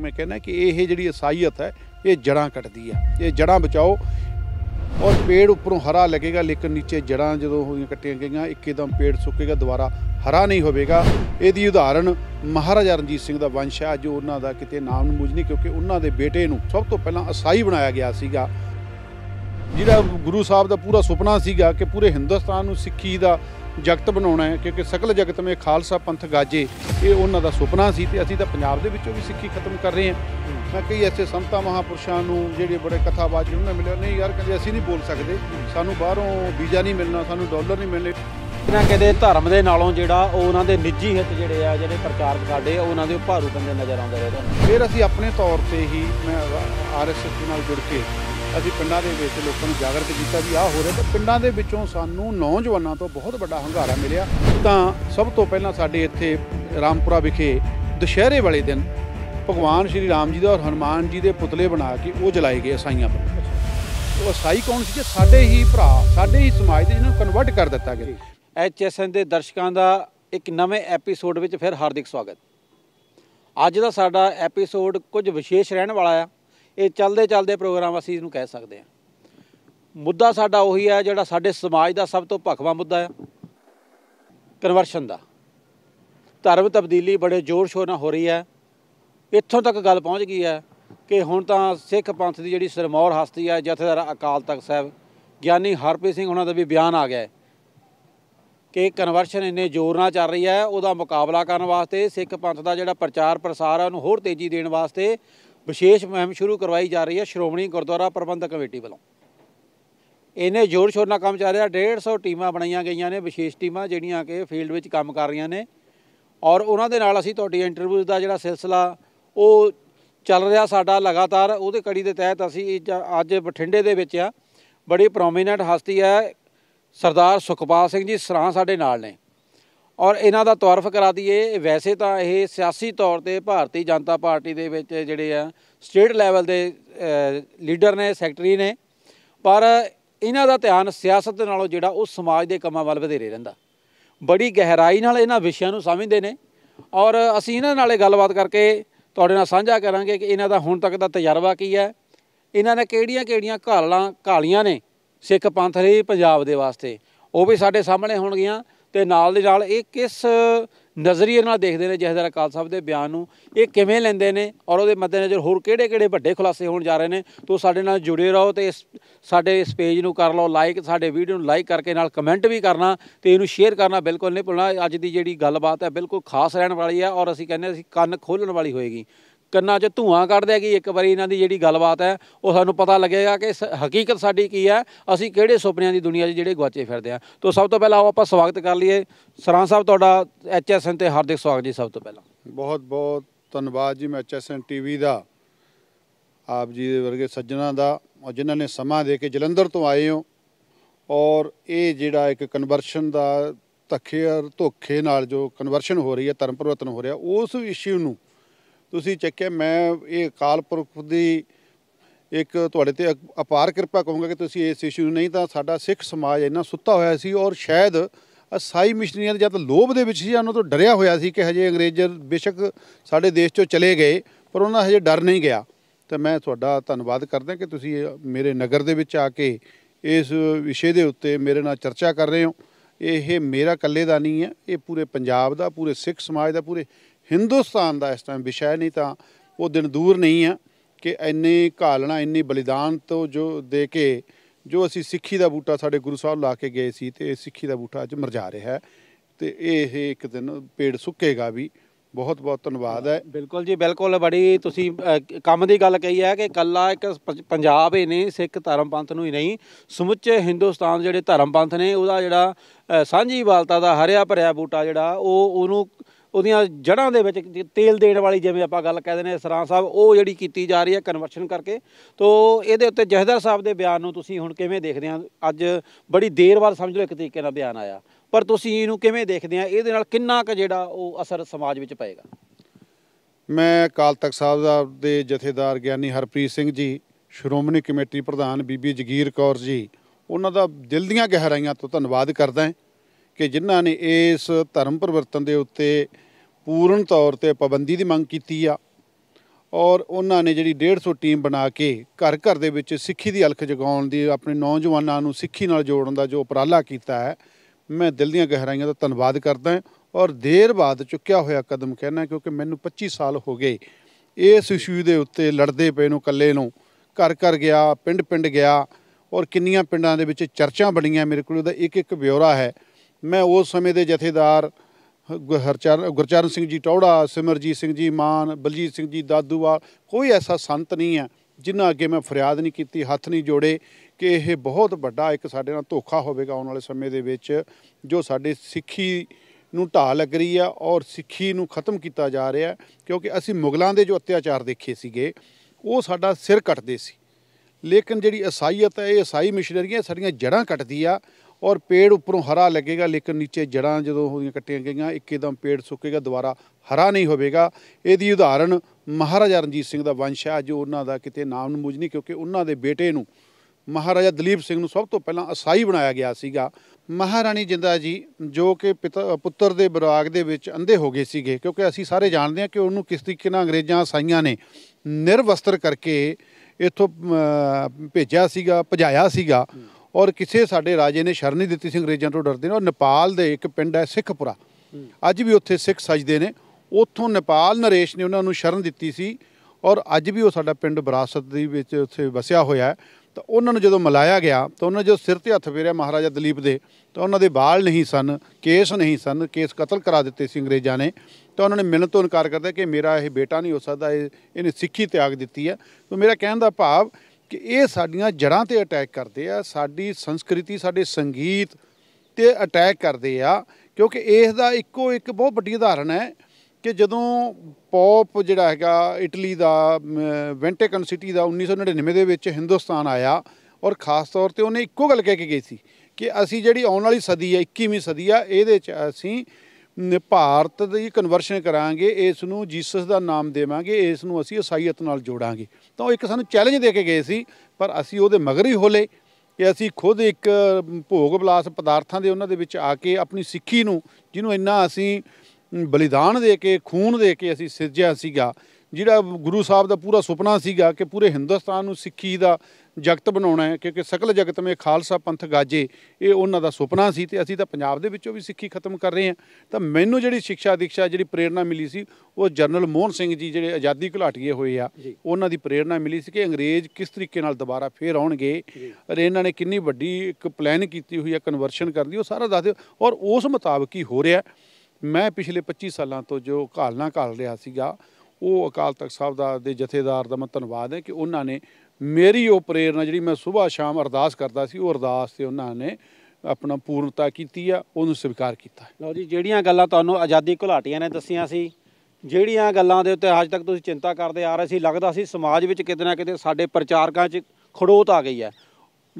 ਮੈਂ ਕਹਿੰਦਾ ਕਿ ਇਹ ਜਿਹੜੀ ਇਸਾਈਅਤ ਹੈ ਇਹ ਜੜਾਂ ਕੱਟਦੀ ਆ ਇਹ ਜੜਾਂ ਬਚਾਓ ਔਰ ਪੇੜ ਉੱਪਰੋਂ ਹਰਾ ਲੱਗੇਗਾ ਲੇਕਿਨ ਨੀਚੇ ਜੜਾਂ ਜਦੋਂ ਹੋਈਆਂ ਕੱਟੀਆਂ ਗਈਆਂ ਇੱਕਦਮ ਪੇੜ ਸੁੱਕੇਗਾ ਦੁਬਾਰਾ ਹਰਾ ਨਹੀਂ ਹੋਵੇਗਾ ਇਹਦੀ ਉਦਾਹਰਣ ਮਹਾਰਾਜਾ ਰਣਜੀਤ ਸਿੰਘ ਦਾ ਵੰਸ਼ ਹੈ ਜੋ ਉਹਨਾਂ ਦਾ ਕਿਤੇ ਨਾਮ ਨੂੰ ਮੁਝ ਨਹੀਂ ਕਿਉਂਕਿ ਉਹਨਾਂ ਦੇ ਬੇਟੇ ਨੂੰ ਸਭ ਤੋਂ ਪਹਿਲਾਂ ਅਸਾਈ ਬਣਾਇਆ ਗਿਆ ਸੀਗਾ ਜਿਹੜਾ ਗੁਰੂ ਸਾਹਿਬ ਦਾ ਪੂਰਾ ਸੁਪਨਾ ਸੀਗਾ ਕਿ ਪੂਰੇ ਹਿੰਦੁਸਤਾਨ ਨੂੰ ਸਿੱਖੀ ਦਾ ਜਗਤ ਬਣਾਉਣਾ ਹੈ ਕਿਉਂਕਿ ਸਕਲ ਜਗਤ ਮੇ ਖਾਲਸਾ ਪੰਥ ਗਾਜੇ ਇਹ ਉਹਨਾਂ ਦਾ ਸੁਪਨਾ ਸੀ ਤੇ ਅਸੀਂ ਤਾਂ ਪੰਜਾਬ ਦੇ ਵਿੱਚੋਂ ਵੀ ਸਿੱਖੀ ਖਤਮ ਕਰ ਰਹੇ ਹਾਂ ਮੈਂ ਕਈ ਐਸੇ ਸੰਤਾਂ ਮਹਾਪੁਰਸ਼ਾਂ ਨੂੰ ਜਿਹੜੇ ਬੜੇ ਕਥਾਵਾਚਕ ਨੂੰ ਮਿਲਿਆ ਨਹੀਂ ਯਾਰ ਕਹਿੰਦੇ ਅਸੀਂ ਨਹੀਂ ਬੋਲ ਸਕਦੇ ਸਾਨੂੰ ਬਾਹਰੋਂ ਵੀਜ਼ਾ ਨਹੀਂ ਮਿਲਣਾ ਸਾਨੂੰ ਡਾਲਰ ਨਹੀਂ ਮਿਲਣੇ ਨਾ ਕਦੇ ਧਰਮ ਦੇ ਨਾਲੋਂ ਜਿਹੜਾ ਉਹਨਾਂ ਦੇ ਨਿੱਜੀ ਹਿੱਤ ਜਿਹੜੇ ਆ ਜਿਹੜੇ ਪ੍ਰਚਾਰਕ ਸਾਡੇ ਉਹਨਾਂ ਦੇ ਭਾਰੂ ਬੰਦੇ ਨਜ਼ਰ ਆਉਂਦੇ ਰਹੇ ਫਿਰ ਅਸੀਂ ਆਪਣੇ ਤੌਰ ਤੇ ਹੀ ਮੈਂ ਆਰਐਸਐਸ ਨਾਲ ਜੁੜ ਕੇ ਅਸੀਂ ਪਿੰਡਾਂ ਦੇ ਵਿੱਚ ਲੋਕਾਂ ਨੂੰ ਜਾਗਰਤ ਕੀਤਾ ਵੀ ਆਹ ਹੋ ਰਿਹਾ ਤਾਂ ਪਿੰਡਾਂ ਦੇ ਵਿੱਚੋਂ ਸਾਨੂੰ ਨੌਜਵਾਨਾਂ ਤੋਂ ਬਹੁਤ ਵੱਡਾ ਹੰਗਾਰਾ ਮਿਲਿਆ ਤਾਂ ਸਭ ਤੋਂ ਪਹਿਲਾਂ ਸਾਡੇ ਇੱਥੇ ਰਾਮਪੁਰਾ ਵਿਖੇ ਦੁਸ਼ਹਿਰੇ ਵਾਲੇ ਦਿਨ ਭਗਵਾਨ ਸ਼੍ਰੀ ਰਾਮ ਜੀ ਦਾ ਔਰ ਹਨੂਮਾਨ ਜੀ ਦੇ ਪੁਤਲੇ ਬਣਾ ਕੇ ਉਹ ਜਲਾਏ ਗਏ ਅਸਾਈਆਂ ਪਰ ਉਹ ਸਾਈ ਕੌਣ ਸੀ ਜੇ ਸਾਡੇ ਹੀ ਭਰਾ ਸਾਡੇ ਹੀ ਸਮਾਜ ਦੇ ਜਿਹਨਾਂ ਨੂੰ ਕਨਵਰਟ ਕਰ ਦਿੱਤਾ ਗਿਆ ਐਚਐਸਐਨ ਦੇ ਦਰਸ਼ਕਾਂ ਦਾ ਇੱਕ ਨਵੇਂ ਐਪੀਸੋਡ ਵਿੱਚ ਫਿਰ ਹਾਰਦਿਕ ਸਵਾਗਤ ਅੱਜ ਦਾ ਸਾਡਾ ਐਪੀਸੋਡ ਕੁਝ ਵਿਸ਼ੇਸ਼ ਰਹਿਣ ਵਾਲਾ ਆ ਇਹ ਚੱਲਦੇ ਚੱਲਦੇ ਪ੍ਰੋਗਰਾਮ ਅਸੀਂ ਇਹਨੂੰ ਕਹਿ ਸਕਦੇ ਹਾਂ ਮੁੱਦਾ ਸਾਡਾ ਉਹੀ ਹੈ ਜਿਹੜਾ ਸਾਡੇ ਸਮਾਜ ਦਾ ਸਭ ਤੋਂ ਭਖਵਾ ਮੁੱਦਾ ਆ ਕਨਵਰਸ਼ਨ ਦਾ ਧਰਮ ਤਬਦੀਲੀ ਬੜੇ ਜ਼ੋਰ ਸ਼ੋਰ ਨਾਲ ਹੋ ਰਹੀ ਹੈ ਇੱਥੋਂ ਤੱਕ ਗੱਲ ਪਹੁੰਚ ਗਈ ਹੈ ਕਿ ਹੁਣ ਤਾਂ ਸਿੱਖ ਪੰਥ ਦੀ ਜਿਹੜੀ ਸਰਮੌਰ ਹਸਤੀ ਹੈ ਜਥੇਦਾਰ ਅਕਾਲ ਤਖਤ ਸਾਹਿਬ ਗਿਆਨੀ ਹਰਪ੍ਰੀਤ ਸਿੰਘ ਉਹਨਾਂ ਦਾ ਵੀ ਬਿਆਨ ਆ ਗਿਆ ਕਿ ਕਨਵਰਸ਼ਨ ਇੰਨੇ ਜ਼ੋਰ ਨਾਲ ਚੱਲ ਰਹੀ ਹੈ ਉਹਦਾ ਮੁਕਾਬਲਾ ਕਰਨ ਵਾਸਤੇ ਸਿੱਖ ਪੰਥ ਦਾ ਜਿਹੜਾ ਪ੍ਰਚਾਰ ਪ੍ਰਸਾਰ ਹੈ ਉਹਨੂੰ ਹੋਰ ਤੇਜ਼ੀ ਦੇਣ ਵਾਸਤੇ ਵਿਸ਼ੇਸ਼ ਮੁਹਿੰਮ ਸ਼ੁਰੂ ਕਰਵਾਈ ਜਾ ਰਹੀ ਹੈ ਸ਼੍ਰੋਮਣੀ ਗੁਰਦੁਆਰਾ ਪ੍ਰਬੰਧਕ ਕਮੇਟੀ ਵੱਲੋਂ ਇਹਨੇ ਜ਼ੋਰ ਸ਼ੋਰ ਨਾਲ ਕੰਮ ਚੱਲ ਰਿਹਾ 150 ਟੀਮਾਂ ਬਣਾਈਆਂ ਗਈਆਂ ਨੇ ਵਿਸ਼ੇਸ਼ ਟੀਮਾਂ ਜਿਹੜੀਆਂ ਕਿ ਫੀਲਡ ਵਿੱਚ ਕੰਮ ਕਰ ਰਹੀਆਂ ਨੇ ਔਰ ਉਹਨਾਂ ਦੇ ਨਾਲ ਅਸੀਂ ਤੁਹਾਡੀ ਇੰਟਰਵਿਊਜ਼ ਦਾ ਜਿਹੜਾ ਸਿਲਸਿਲਾ ਉਹ ਚੱਲ ਰਿਹਾ ਸਾਡਾ ਲਗਾਤਾਰ ਉਹਦੇ ਕੜੀ ਦੇ ਤਹਿਤ ਅਸੀਂ ਅੱਜ ਬਠਿੰਡੇ ਦੇ ਵਿੱਚ ਆ ਬੜੀ ਪ੍ਰੋਮੀਨੈਂਟ ਹਸਤੀ ਹੈ ਸਰਦਾਰ ਸੁਖਪਾਲ ਸਿੰਘ ਜੀ ਸਰਾਂ ਸਾਡੇ ਨਾਲ ਨੇ ਔਰ ਇਹਨਾਂ ਦਾ ਤਾਰਫ ਕਰਾ ਦਈਏ ਵੈਸੇ ਤਾਂ ਇਹ ਸਿਆਸੀ ਤੌਰ ਤੇ ਭਾਰਤੀ ਜਨਤਾ ਪਾਰਟੀ ਦੇ ਵਿੱਚ ਜਿਹੜੇ ਆ ਸਟੇਟ ਲੈਵਲ ਦੇ ਲੀਡਰ ਨੇ ਸੈਕਟਰੀ ਨੇ ਪਰ ਇਹਨਾਂ ਦਾ ਧਿਆਨ ਸਿਆਸਤ ਨਾਲੋਂ ਜਿਹੜਾ ਉਹ ਸਮਾਜ ਦੇ ਕੰਮਾਂ ਵੱਲ ਵਧੇਰੇ ਰਹਿੰਦਾ ਬੜੀ ਗਹਿਰਾਈ ਨਾਲ ਇਹਨਾਂ ਵਿਸ਼ਿਆਂ ਨੂੰ ਸਮਝਦੇ ਨੇ ਔਰ ਅਸੀਂ ਇਹਨਾਂ ਨਾਲੇ ਗੱਲਬਾਤ ਕਰਕੇ ਤੁਹਾਡੇ ਨਾਲ ਸਾਂਝਾ ਕਰਾਂਗੇ ਕਿ ਇਹਨਾਂ ਦਾ ਹੁਣ ਤੱਕ ਦਾ ਤਜਰਬਾ ਕੀ ਹੈ ਇਹਨਾਂ ਨੇ ਕਿਹੜੀਆਂ-ਕਿਹੜੀਆਂ ਘਾਲਾਂ ਘਾਲੀਆਂ ਨੇ ਸਿੱਖ ਪੰਥ ਲਈ ਪੰਜਾਬ ਦੇ ਵਾਸਤੇ ਉਹ ਵੀ ਸਾਡੇ ਸਾਹਮਣੇ ਹੋਣਗੀਆਂ ਤੇ ਨਾਲ ਦੇ ਨਾਲ ਇਹ ਕਿਸ ਨਜ਼ਰੀਏ ਨਾਲ ਦੇਖਦੇ ਨੇ ਜਹਦਰ ਅਕਾਲ ਸਾਹਿਬ ਦੇ ਬਿਆਨ ਨੂੰ ਇਹ ਕਿਵੇਂ ਲੈਂਦੇ ਨੇ ਔਰ ਉਹਦੇ ਮੱਦੇਨਜ਼ਰ ਹੋਰ ਕਿਹੜੇ-ਕਿਹੜੇ ਵੱਡੇ ਖੁਲਾਸੇ ਹੋਣ ਜਾ ਰਹੇ ਨੇ ਤੋ ਸਾਡੇ ਨਾਲ ਜੁੜੇ ਰਹੋ ਤੇ ਇਸ ਸਾਡੇ ਇਸ ਪੇਜ ਨੂੰ ਕਰ ਲਓ ਲਾਈਕ ਸਾਡੇ ਵੀਡੀਓ ਨੂੰ ਲਾਈਕ ਕਰਕੇ ਨਾਲ ਕਮੈਂਟ ਵੀ ਕਰਨਾ ਤੇ ਇਹਨੂੰ ਸ਼ੇਅਰ ਕਰਨਾ ਬਿਲਕੁਲ ਨਹੀਂ ਭੁੱਲਣਾ ਅੱਜ ਦੀ ਜਿਹੜੀ ਗੱਲਬਾਤ ਹੈ ਬਿਲਕੁਲ ਖਾਸ ਰਹਿਣ ਵਾਲੀ ਹੈ ਔਰ ਅਸੀਂ ਕਹਿੰਦੇ ਅਸੀਂ ਕੰਨ ਖੋਲਣ ਵਾਲੀ ਹੋਏਗੀ ਕੰਨਾਂ 'ਚ ਧੂਆਂ ਕੱਢਦੇ ਕਿ ਇੱਕ ਵਾਰੀ ਇਹਨਾਂ ਦੀ ਜਿਹੜੀ ਗੱਲਬਾਤ ਹੈ ਉਹ ਸਾਨੂੰ ਪਤਾ ਲੱਗੇਗਾ ਕਿ ਹਕੀਕਤ ਸਾਡੀ ਕੀ ਹੈ ਅਸੀਂ ਕਿਹੜੇ ਸੁਪਨਿਆਂ ਦੀ ਦੁਨੀਆ 'ਚ ਜਿਹੜੇ ਗਵਾਚੇ ਫਿਰਦੇ ਆ ਤੋਂ ਸਭ ਤੋਂ ਪਹਿਲਾਂ ਆਓ ਆਪਾਂ ਸਵਾਗਤ ਕਰ ਲਈਏ ਸਰਾਂ ਸਾਹਿਬ ਤੁਹਾਡਾ ਐਚਐਸਐਨ ਤੇ ਹਾਰਦਿਕ ਸਵਾਗਤ ਜੀ ਸਭ ਤੋਂ ਪਹਿਲਾਂ ਬਹੁਤ ਬਹੁਤ ਧੰਨਵਾਦ ਜੀ ਮੈਂ ਐਚਐਸਐਨ ਟੀਵੀ ਦਾ ਆਪ ਜੀ ਦੇ ਵਰਗੇ ਸੱਜਣਾ ਦਾ ਔਰ ਜਿਨ੍ਹਾਂ ਨੇ ਸਮਾਂ ਦੇ ਕੇ ਜਲੰਧਰ ਤੋਂ ਆਏ ਹੋ ਔਰ ਇਹ ਜਿਹੜਾ ਇੱਕ ਕਨਵਰਸ਼ਨ ਦਾ ਤਖੇਰ ਧੋਖੇ ਨਾਲ ਜੋ ਕਨਵਰਸ਼ਨ ਹੋ ਰਹੀ ਹੈ ਧਰਮ ਪਰਵਤਨ ਹੋ ਰਿਹਾ ਉਸ ਇਸ਼ੂ ਨੂੰ ਤੁਸੀਂ ਚੱਕਿਆ ਮੈਂ ਇਹ ਅਕਾਲ ਪੁਰਖ ਦੀ ਇੱਕ ਤੁਹਾਡੇ ਤੇ ਅਪਾਰ ਕਿਰਪਾ ਕਹੂੰਗਾ ਕਿ ਤੁਸੀਂ ਇਸ ਇਸ਼ੂ ਨੂੰ ਨਹੀਂ ਤਾਂ ਸਾਡਾ ਸਿੱਖ ਸਮਾਜ ਇੰਨਾ ਸੁੱਤਾ ਹੋਇਆ ਸੀ ਔਰ ਸ਼ਾਇਦ ਅਸਾਈ ਮਿਸ਼ਨਰੀਆਂ ਦੇ ਜਦ ਲੋਭ ਦੇ ਵਿੱਚ ਸੀ ਉਹਨਾਂ ਤੋਂ ਡਰਿਆ ਹੋਇਆ ਸੀ ਕਿ ਹਜੇ ਅੰਗਰੇਜ਼ਰ ਬੇਸ਼ੱਕ ਸਾਡੇ ਦੇਸ਼ ਚੋਂ ਚਲੇ ਗਏ ਪਰ ਉਹਨਾਂ ਹਜੇ ਡਰ ਨਹੀਂ ਗਿਆ ਤੇ ਮੈਂ ਤੁਹਾਡਾ ਧੰਨਵਾਦ ਕਰਦਾ ਕਿ ਤੁਸੀਂ ਮੇਰੇ ਨਗਰ ਦੇ ਵਿੱਚ ਆ ਕੇ ਇਸ ਵਿਸ਼ੇ ਦੇ ਉੱਤੇ ਮੇਰੇ ਨਾਲ ਚਰਚਾ ਕਰ ਰਹੇ ਹੋ ਇਹ ਮੇਰਾ ਇਕੱਲੇ ਦਾ ਨਹੀਂ ਹੈ ਇਹ ਪੂਰੇ ਪੰਜਾਬ ਦਾ ਪੂਰੇ ਸਿੱਖ ਸਮਾਜ ਦਾ ਪੂਰੇ ਹਿੰਦੁਸਤਾਨ ਦਾ ਇਸ ਟਾਈਮ ਵਿਸ਼ਾ ਨਹੀਂ ਤਾਂ ਉਹ ਦਿਨ ਦੂਰ ਨਹੀਂ ਆ ਕਿ ਇੰਨੇ ਘਾਲਣਾ ਇੰਨੇ ਬਲੀਦਾਨ ਤੋਂ ਜੋ ਦੇ ਕੇ ਜੋ ਅਸੀਂ ਸਿੱਖੀ ਦਾ ਬੂਟਾ ਸਾਡੇ ਗੁਰੂ ਸਾਹਿਬ ਲਾ ਕੇ ਗਏ ਸੀ ਤੇ ਇਹ ਸਿੱਖੀ ਦਾ ਬੂਟਾ ਅੱਜ ਜਾ ਰਿਹਾ ਹੈ ਤੇ ਇਹ ਇੱਕ ਦਿਨ ਪੇੜ ਸੁੱਕੇਗਾ ਵੀ ਬਹੁਤ ਬਹੁਤ ਧੰਨਵਾਦ ਹੈ ਬਿਲਕੁਲ ਜੀ ਬਿਲਕੁਲ ਬੜੀ ਤੁਸੀਂ ਕੰਮ ਦੀ ਗੱਲ ਕਹੀ ਹੈ ਕਿ ਕੱਲਾ ਇੱਕ ਪੰਜਾਬ ਹੀ ਨਹੀਂ ਸਿੱਖ ਧਰਮ ਪੰਥ ਨੂੰ ਹੀ ਨਹੀਂ ਸਮੁੱਚੇ ਹਿੰਦੁਸਤਾਨ ਜਿਹੜੇ ਧਰਮ ਪੰਥ ਨੇ ਉਹਦਾ ਜਿਹੜਾ ਸਾਂਝੀ ਵਾਲਤਾ ਦਾ ਹਰਿਆ ਭਰਿਆ ਬੂਟਾ ਜਿਹੜਾ ਉਹ ਉਹਨੂੰ ਉਹਦੀਆਂ ਜੜਾਂ ਦੇ ਵਿੱਚ ਤੇਲ ਦੇਣ ਵਾਲੀ ਜਿਵੇਂ ਆਪਾਂ ਗੱਲ ਕਹਿੰਦੇ ਨੇ ਸਰਾਂ ਸਾਹਿਬ ਉਹ ਜਿਹੜੀ ਕੀਤੀ ਜਾ ਰਹੀ ਹੈ ਕਨਵਰਸ਼ਨ ਕਰਕੇ ਤੋਂ ਇਹਦੇ ਉੱਤੇ ਜਹਦਰ ਸਾਹਿਬ ਦੇ ਬਿਆਨ ਨੂੰ ਤੁਸੀਂ ਹੁਣ ਕਿਵੇਂ ਦੇਖਦੇ ਆ ਅੱਜ ਬੜੀ ਦੇਰ ਬਾਅਦ ਸਮਝ ਲਓ ਇੱਕ ਤਰੀਕੇ ਨਾਲ ਬਿਆਨ ਆਇਆ ਪਰ ਤੁਸੀਂ ਇਹਨੂੰ ਕਿਵੇਂ ਦੇਖਦੇ ਆ ਇਹਦੇ ਨਾਲ ਕਿੰਨਾ ਕੁ ਜਿਹੜਾ ਉਹ ਅਸਰ ਸਮਾਜ ਵਿੱਚ ਪਏਗਾ ਮੈਂ ਕਾਲ ਤਖਤ ਸਾਹਿਬ ਦੇ ਜਥੇਦਾਰ ਗਿਆਨੀ ਹਰਪ੍ਰੀਤ ਸਿੰਘ ਜੀ ਸ਼੍ਰੋਮਣੀ ਕਮੇਟੀ ਪ੍ਰਧਾਨ ਬੀਬੀ ਜਗੀਰ ਕੌਰ ਜੀ ਉਹਨਾਂ ਦਾ ਦਿਲ ਦੀਆਂ ਗਹਿਰਾਈਆਂ ਤੋਂ ਧੰਨਵਾਦ ਕਰਦਾ ਹਾਂ ਕਿ ਜਿਨ੍ਹਾਂ ਨੇ ਇਸ ਧਰਮ ਪਰਿਵਰਤਨ ਦੇ ਉੱਤੇ ਪੂਰਨ ਤੌਰ ਤੇ ਪਾਬੰਦੀ ਦੀ ਮੰਗ ਕੀਤੀ ਆ ਔਰ ਉਹਨਾਂ ਨੇ ਜਿਹੜੀ 150 ਟੀਮ ਬਣਾ ਕੇ ਘਰ ਘਰ ਦੇ ਵਿੱਚ ਸਿੱਖੀ ਦੀ ਅਲਖ ਜਗਾਉਣ ਦੀ ਆਪਣੇ ਨੌਜਵਾਨਾਂ ਨੂੰ ਸਿੱਖੀ ਨਾਲ ਜੋੜਨ ਦਾ ਜੋ ਉਪਰਾਲਾ ਕੀਤਾ ਹੈ ਮੈਂ ਦਿਲ ਦੀਆਂ ਗਹਿਰਾਈਆਂ ਦਾ ਧੰਨਵਾਦ ਕਰਦਾ ਔਰ ਦੇਰ ਬਾਅਦ ਚੁੱਕਿਆ ਹੋਇਆ ਕਦਮ ਕਹਿਣਾ ਕਿਉਂਕਿ ਮੈਨੂੰ 25 ਸਾਲ ਹੋ ਗਏ ਇਸ ਇਸ਼ੂ ਦੇ ਉੱਤੇ ਲੜਦੇ ਪਏ ਨੂੰ ਇਕੱਲੇ ਨੂੰ ਘਰ ਘਰ ਗਿਆ ਪਿੰਡ ਪਿੰਡ ਗਿਆ ਔਰ ਕਿੰਨੀਆਂ ਪਿੰਡਾਂ ਦੇ ਵਿੱਚ ਚਰਚਾ ਬਣੀਆਂ ਮੇਰੇ ਕੋਲ ਉਹਦਾ ਇੱਕ ਇੱਕ ਬਿਓਰਾ ਹੈ ਮੈਂ ਉਸ ਸਮੇਂ ਦੇ ਜਥੇਦਾਰ ਹਰਚਰਨ ਗੁਰਚਰਨ ਸਿੰਘ ਜੀ ਟੌੜਾ ਸਿਮਰਜੀਤ ਸਿੰਘ ਜੀ ਮਾਨ ਬਲਜੀਤ ਸਿੰਘ ਜੀ ਦਾਦੂਵਾਲ ਕੋਈ ਐਸਾ ਸੰਤ ਨਹੀਂ ਹੈ ਜਿਨ੍ਹਾਂ ਅੱਗੇ ਮੈਂ ਫਰਿਆਦ ਨਹੀਂ ਕੀਤੀ ਹੱਥ ਨਹੀਂ ਜੋੜੇ ਕਿ ਇਹ ਬਹੁਤ ਵੱਡਾ ਇੱਕ ਸਾਡੇ ਨਾਲ ਧੋਖਾ ਹੋਵੇਗਾ ਆਉਣ ਵਾਲੇ ਸਮੇਂ ਦੇ ਵਿੱਚ ਜੋ ਸਾਡੇ ਸਿੱਖੀ ਨੂੰ ਢਾਹ ਲੱਗ ਰਹੀ ਆ ਔਰ ਸਿੱਖੀ ਨੂੰ ਖਤਮ ਕੀਤਾ ਜਾ ਰਿਹਾ ਕਿਉਂਕਿ ਅਸੀਂ ਮੁਗਲਾਂ ਦੇ ਜੋ ਅਤਿਆਚਾਰ ਦੇਖੇ ਸੀਗੇ ਉਹ ਸਾਡਾ ਸਿਰ ਕੱਟਦੇ ਸੀ ਲੇਕਿਨ ਜਿਹੜੀ ਈਸਾਈਅਤ ਹੈ ਇਹ ਈਸਾਈ ਮਿਸ਼ਨਰੀਆਂ ਸਾਡੀਆਂ ਜੜਾਂ ਕੱਟਦੀ ਆ ਔਰ ਪੇੜ ਉੱਪਰੋਂ ਹਰਾ ਲੱਗੇਗਾ ਲੇਕਿਨ ਨੀਚੇ ਜੜਾਂ ਜਦੋਂ ਉਹਦੀਆਂ ਕੱਟੀਆਂ ਗਈਆਂ ਇੱਕਦਮ ਪੇੜ ਸੁੱਕੇਗਾ ਦੁਬਾਰਾ ਹਰਾ ਨਹੀਂ ਹੋਵੇਗਾ ਇਹਦੀ ਉਦਾਹਰਣ ਮਹਾਰਾਜਾ ਰਣਜੀਤ ਸਿੰਘ ਦਾ ਵੰਸ਼ ਹੈ ਜੋ ਉਹਨਾਂ ਦਾ ਕਿਤੇ ਨਾਮ ਨਮੂਜ ਨਹੀਂ ਕਿਉਂਕਿ ਉਹਨਾਂ ਦੇ ਬੇਟੇ ਨੂੰ ਮਹਾਰਾਜਾ ਦਲੀਪ ਸਿੰਘ ਨੂੰ ਸਭ ਤੋਂ ਪਹਿਲਾਂ ਅਸਾਈ ਬਣਾਇਆ ਗਿਆ ਸੀਗਾ ਮਹਾਰਾਣੀ ਜਿੰਦਾ ਜੀ ਜੋ ਕਿ ਪਿਤਾ ਪੁੱਤਰ ਦੇ ਬਰਾਗ ਦੇ ਵਿੱਚ ਅੰਧੇ ਹੋ ਗਏ ਸੀਗੇ ਕਿਉਂਕਿ ਅਸੀਂ ਸਾਰੇ ਜਾਣਦੇ ਹਾਂ ਕਿ ਉਹਨੂੰ ਕਿਸ ਤਰੀਕੇ ਨਾਲ ਅੰਗਰੇਜ਼ਾਂ ਅਸਾਈਆਂ ਨੇ ਨਿਰਵਸਤਰ ਕਰਕੇ ਇਥੋਂ ਭੇਜਿਆ ਸੀਗਾ ਭਜਾਇਆ ਸੀਗਾ ਔਰ ਕਿਸੇ ਸਾਡੇ ਰਾਜੇ ਨੇ ਸ਼ਰਨ ਨਹੀਂ ਦਿੱਤੀ ਸੀ ਅੰਗਰੇਜ਼ਾਂ ਤੋਂ ਡਰਦੇ ਨੇ ਔਰ ਨੇਪਾਲ ਦੇ ਇੱਕ ਪਿੰਡ ਹੈ ਸਿੱਖਪੁਰਾ ਅੱਜ ਵੀ ਉੱਥੇ ਸਿੱਖ ਸਜਦੇ ਨੇ ਉੱਥੋਂ ਨੇਪਾਲ ਨਰੇਸ਼ ਨੇ ਉਹਨਾਂ ਨੂੰ ਸ਼ਰਨ ਦਿੱਤੀ ਸੀ ਔਰ ਅੱਜ ਵੀ ਉਹ ਸਾਡਾ ਪਿੰਡ ਵਿਰਾਸਤ ਦੇ ਵਿੱਚ ਉੱਥੇ ਵਸਿਆ ਹੋਇਆ ਹੈ ਤਾਂ ਉਹਨਾਂ ਨੂੰ ਜਦੋਂ ਮਲਾਇਆ ਗਿਆ ਤਾਂ ਉਹਨਾਂ ਜੋ ਸਿਰ ਤੇ ਹੱਥ ਫੇਰਿਆ ਮਹਾਰਾਜਾ ਦਲੀਪ ਦੇ ਤਾਂ ਉਹਨਾਂ ਦੇ ਬਾਲ ਨਹੀਂ ਸਨ ਕੇਸ ਨਹੀਂ ਸਨ ਕੇਸ ਕਤਲ ਕਰਾ ਦਿੱਤੇ ਸੀ ਅੰਗਰੇਜ਼ਾਂ ਨੇ ਤਾਂ ਉਹਨਾਂ ਨੇ ਮਿਲਣ ਤੋਂ ਇਨਕਾਰ ਕਰਦਾ ਕਿ ਮੇਰਾ ਇਹ ਬੇਟਾ ਨਹੀਂ ਹੋ ਸਕਦਾ ਇਹ ਇਹਨੇ ਸਿੱਖੀ ਤਿਆਗ ਦਿੱਤੀ ਹੈ ਤਾਂ ਮੇਰਾ ਕਹਿਣ ਦਾ ਭਾਵ ਕਿ ਇਹ ਸਾਡੀਆਂ ਜੜਾਂ ਤੇ ਅਟੈਕ ਕਰਦੇ ਆ ਸਾਡੀ ਸੰਸਕ੍ਰਿਤੀ ਸਾਡੇ ਸੰਗੀਤ ਤੇ ਅਟੈਕ ਕਰਦੇ ਆ ਕਿਉਂਕਿ ਇਸ ਦਾ ਇੱਕੋ ਇੱਕ ਬਹੁਤ ਵੱਡੀ ਉਦਾਹਰਣ ਹੈ ਕਿ ਜਦੋਂ ਪੌਪ ਜਿਹੜਾ ਹੈਗਾ ਇਟਲੀ ਦਾ ਵੈਂਟੇਕਨ ਸਿਟੀ ਦਾ 1999 ਦੇ ਵਿੱਚ ਹਿੰਦੁਸਤਾਨ ਆਇਆ ਔਰ ਖਾਸ ਤੌਰ ਤੇ ਉਹਨੇ ਇੱਕੋ ਗੱਲ ਕਹਿ ਕੇ ਗਈ ਸੀ ਕਿ ਅਸੀਂ ਜਿਹੜੀ ਆਉਣ ਵਾਲੀ ਸਦੀ ਹੈ 21ਵੀਂ ਸਦੀ ਆ ਇਹਦੇ ਚ ਅਸੀਂ ਭਾਰਤ ਦੀ ਕਨਵਰਸ਼ਨ ਕਰਾਂਗੇ ਇਸ ਨੂੰ ਜੀਸਸ ਦਾ ਨਾਮ ਦੇਵਾਂਗੇ ਇਸ ਨੂੰ ਅਸੀਂ ਇਸਾਈਅਤ ਨਾਲ ਜੋੜਾਂਗੇ ਤਾਂ ਉਹ ਇੱਕ ਸਾਨੂੰ ਚੈਲੰਜ ਦੇ ਕੇ ਗਏ ਸੀ ਪਰ ਅਸੀਂ ਉਹਦੇ ਮਗਰ ਹੀ ਹੋਲੇ ਕਿ ਅਸੀਂ ਖੁਦ ਇੱਕ ਭੋਗ ਬਲਾਸ ਪਦਾਰਥਾਂ ਦੇ ਉਹਨਾਂ ਦੇ ਵਿੱਚ ਆ ਕੇ ਆਪਣੀ ਸਿੱਖੀ ਨੂੰ ਜਿਹਨੂੰ ਇੰਨਾ ਅਸੀਂ ਬਲੀਦਾਨ ਦੇ ਕੇ ਖੂਨ ਦੇ ਕੇ ਅਸੀਂ ਸਿਰਜਿਆ ਸੀਗਾ ਜਿਹੜਾ ਗੁਰੂ ਸਾਹਿਬ ਦਾ ਪੂਰਾ ਸੁਪਨਾ ਸੀਗਾ ਕਿ ਪੂਰੇ ਹਿੰਦੁਸਤਾਨ ਨੂੰ ਸਿੱਖੀ ਦਾ ਜਗਤ ਬਣਾਉਣਾ ਹੈ ਕਿਉਂਕਿ ਸਕਲ ਜਗਤ ਮੇ ਖਾਲਸਾ ਪੰਥ ਗਾਜੇ ਇਹ ਉਹਨਾਂ ਦਾ ਸੁਪਨਾ ਸੀ ਤੇ ਅਸੀਂ ਤਾਂ ਪੰਜਾਬ ਦੇ ਵਿੱਚੋਂ ਵੀ ਸਿੱਖੀ ਖਤਮ ਕਰ ਰਹੇ ਹਾਂ ਤਾਂ ਮੈਨੂੰ ਜਿਹੜੀ ਸਿੱਖਿਆ ਦੀਕਸ਼ਾ ਜਿਹੜੀ ਪ੍ਰੇਰਣਾ ਮਿਲੀ ਸੀ ਉਹ ਜਨਰਲ ਮੋਹਨ ਸਿੰਘ ਜੀ ਜਿਹੜੇ ਆਜ਼ਾਦੀ ਘੁਲਾਟੀਏ ਹੋਏ ਆ ਉਹਨਾਂ ਦੀ ਪ੍ਰੇਰਣਾ ਮਿਲੀ ਸੀ ਕਿ ਅੰਗਰੇਜ਼ ਕਿਸ ਤਰੀਕੇ ਨਾਲ ਦੁਬਾਰਾ ਫੇਰ ਆਉਣਗੇ ਔਰ ਇਹਨਾਂ ਨੇ ਕਿੰਨੀ ਵੱਡੀ ਇੱਕ ਪਲਾਨ ਕੀਤੀ ਹੋਈ ਆ ਕਨਵਰਸ਼ਨ ਕਰਨ ਦੀ ਉਹ ਸਾਰਾ ਦੱਸ ਦਿਓ ਔਰ ਉਸ ਮੁਤਾਬਕ ਹੀ ਹੋ ਰਿਹਾ ਮੈਂ ਪਿਛਲੇ 25 ਸਾਲਾਂ ਤੋਂ ਜੋ ਘਾਲਣਾ ਘਾਲ ਰਿਹਾ ਸੀਗਾ ਉਹ ਅਕਾਲ ਤਖਤ ਸਾਹਿਬ ਦਾ ਦੇ ਜਥੇਦਾਰ ਦਾ ਮੈਂ ਧੰਨਵਾਦ ਹੈ ਕਿ ਉਹਨਾਂ ਨੇ ਮੇਰੀ ਉਹ ਪ੍ਰੇਰਣਾ ਜਿਹੜੀ ਮੈਂ ਸਵੇਰ ਸ਼ਾਮ ਅਰਦਾਸ ਕਰਦਾ ਸੀ ਉਹ ਅਰਦਾਸ ਤੇ ਉਹਨਾਂ ਨੇ ਆਪਣਾ ਪੂਰਨਤਾ ਕੀਤੀ ਆ ਉਹਨੂੰ ਸਵੀਕਾਰ ਕੀਤਾ ਲਓ ਜੀ ਜਿਹੜੀਆਂ ਗੱਲਾਂ ਤੁਹਾਨੂੰ ਆਜ਼ਾਦੀ ਘੁਲਾਟੀਆਂ ਨੇ ਦੱਸੀਆਂ ਸੀ ਜਿਹੜੀਆਂ ਗੱਲਾਂ ਦੇ ਉੱਤੇ ਅੱਜ ਤੱਕ ਤੁਸੀਂ ਚਿੰਤਾ ਕਰਦੇ ਆ ਰਹੇ ਸੀ ਲੱਗਦਾ ਸੀ ਸਮਾਜ ਵਿੱਚ ਕਿਤੇ ਨਾ ਕਿਤੇ ਸਾਡੇ ਪ੍ਰਚਾਰਕਾਂ 'ਚ ਖੜੋਤ ਆ ਗਈ ਹੈ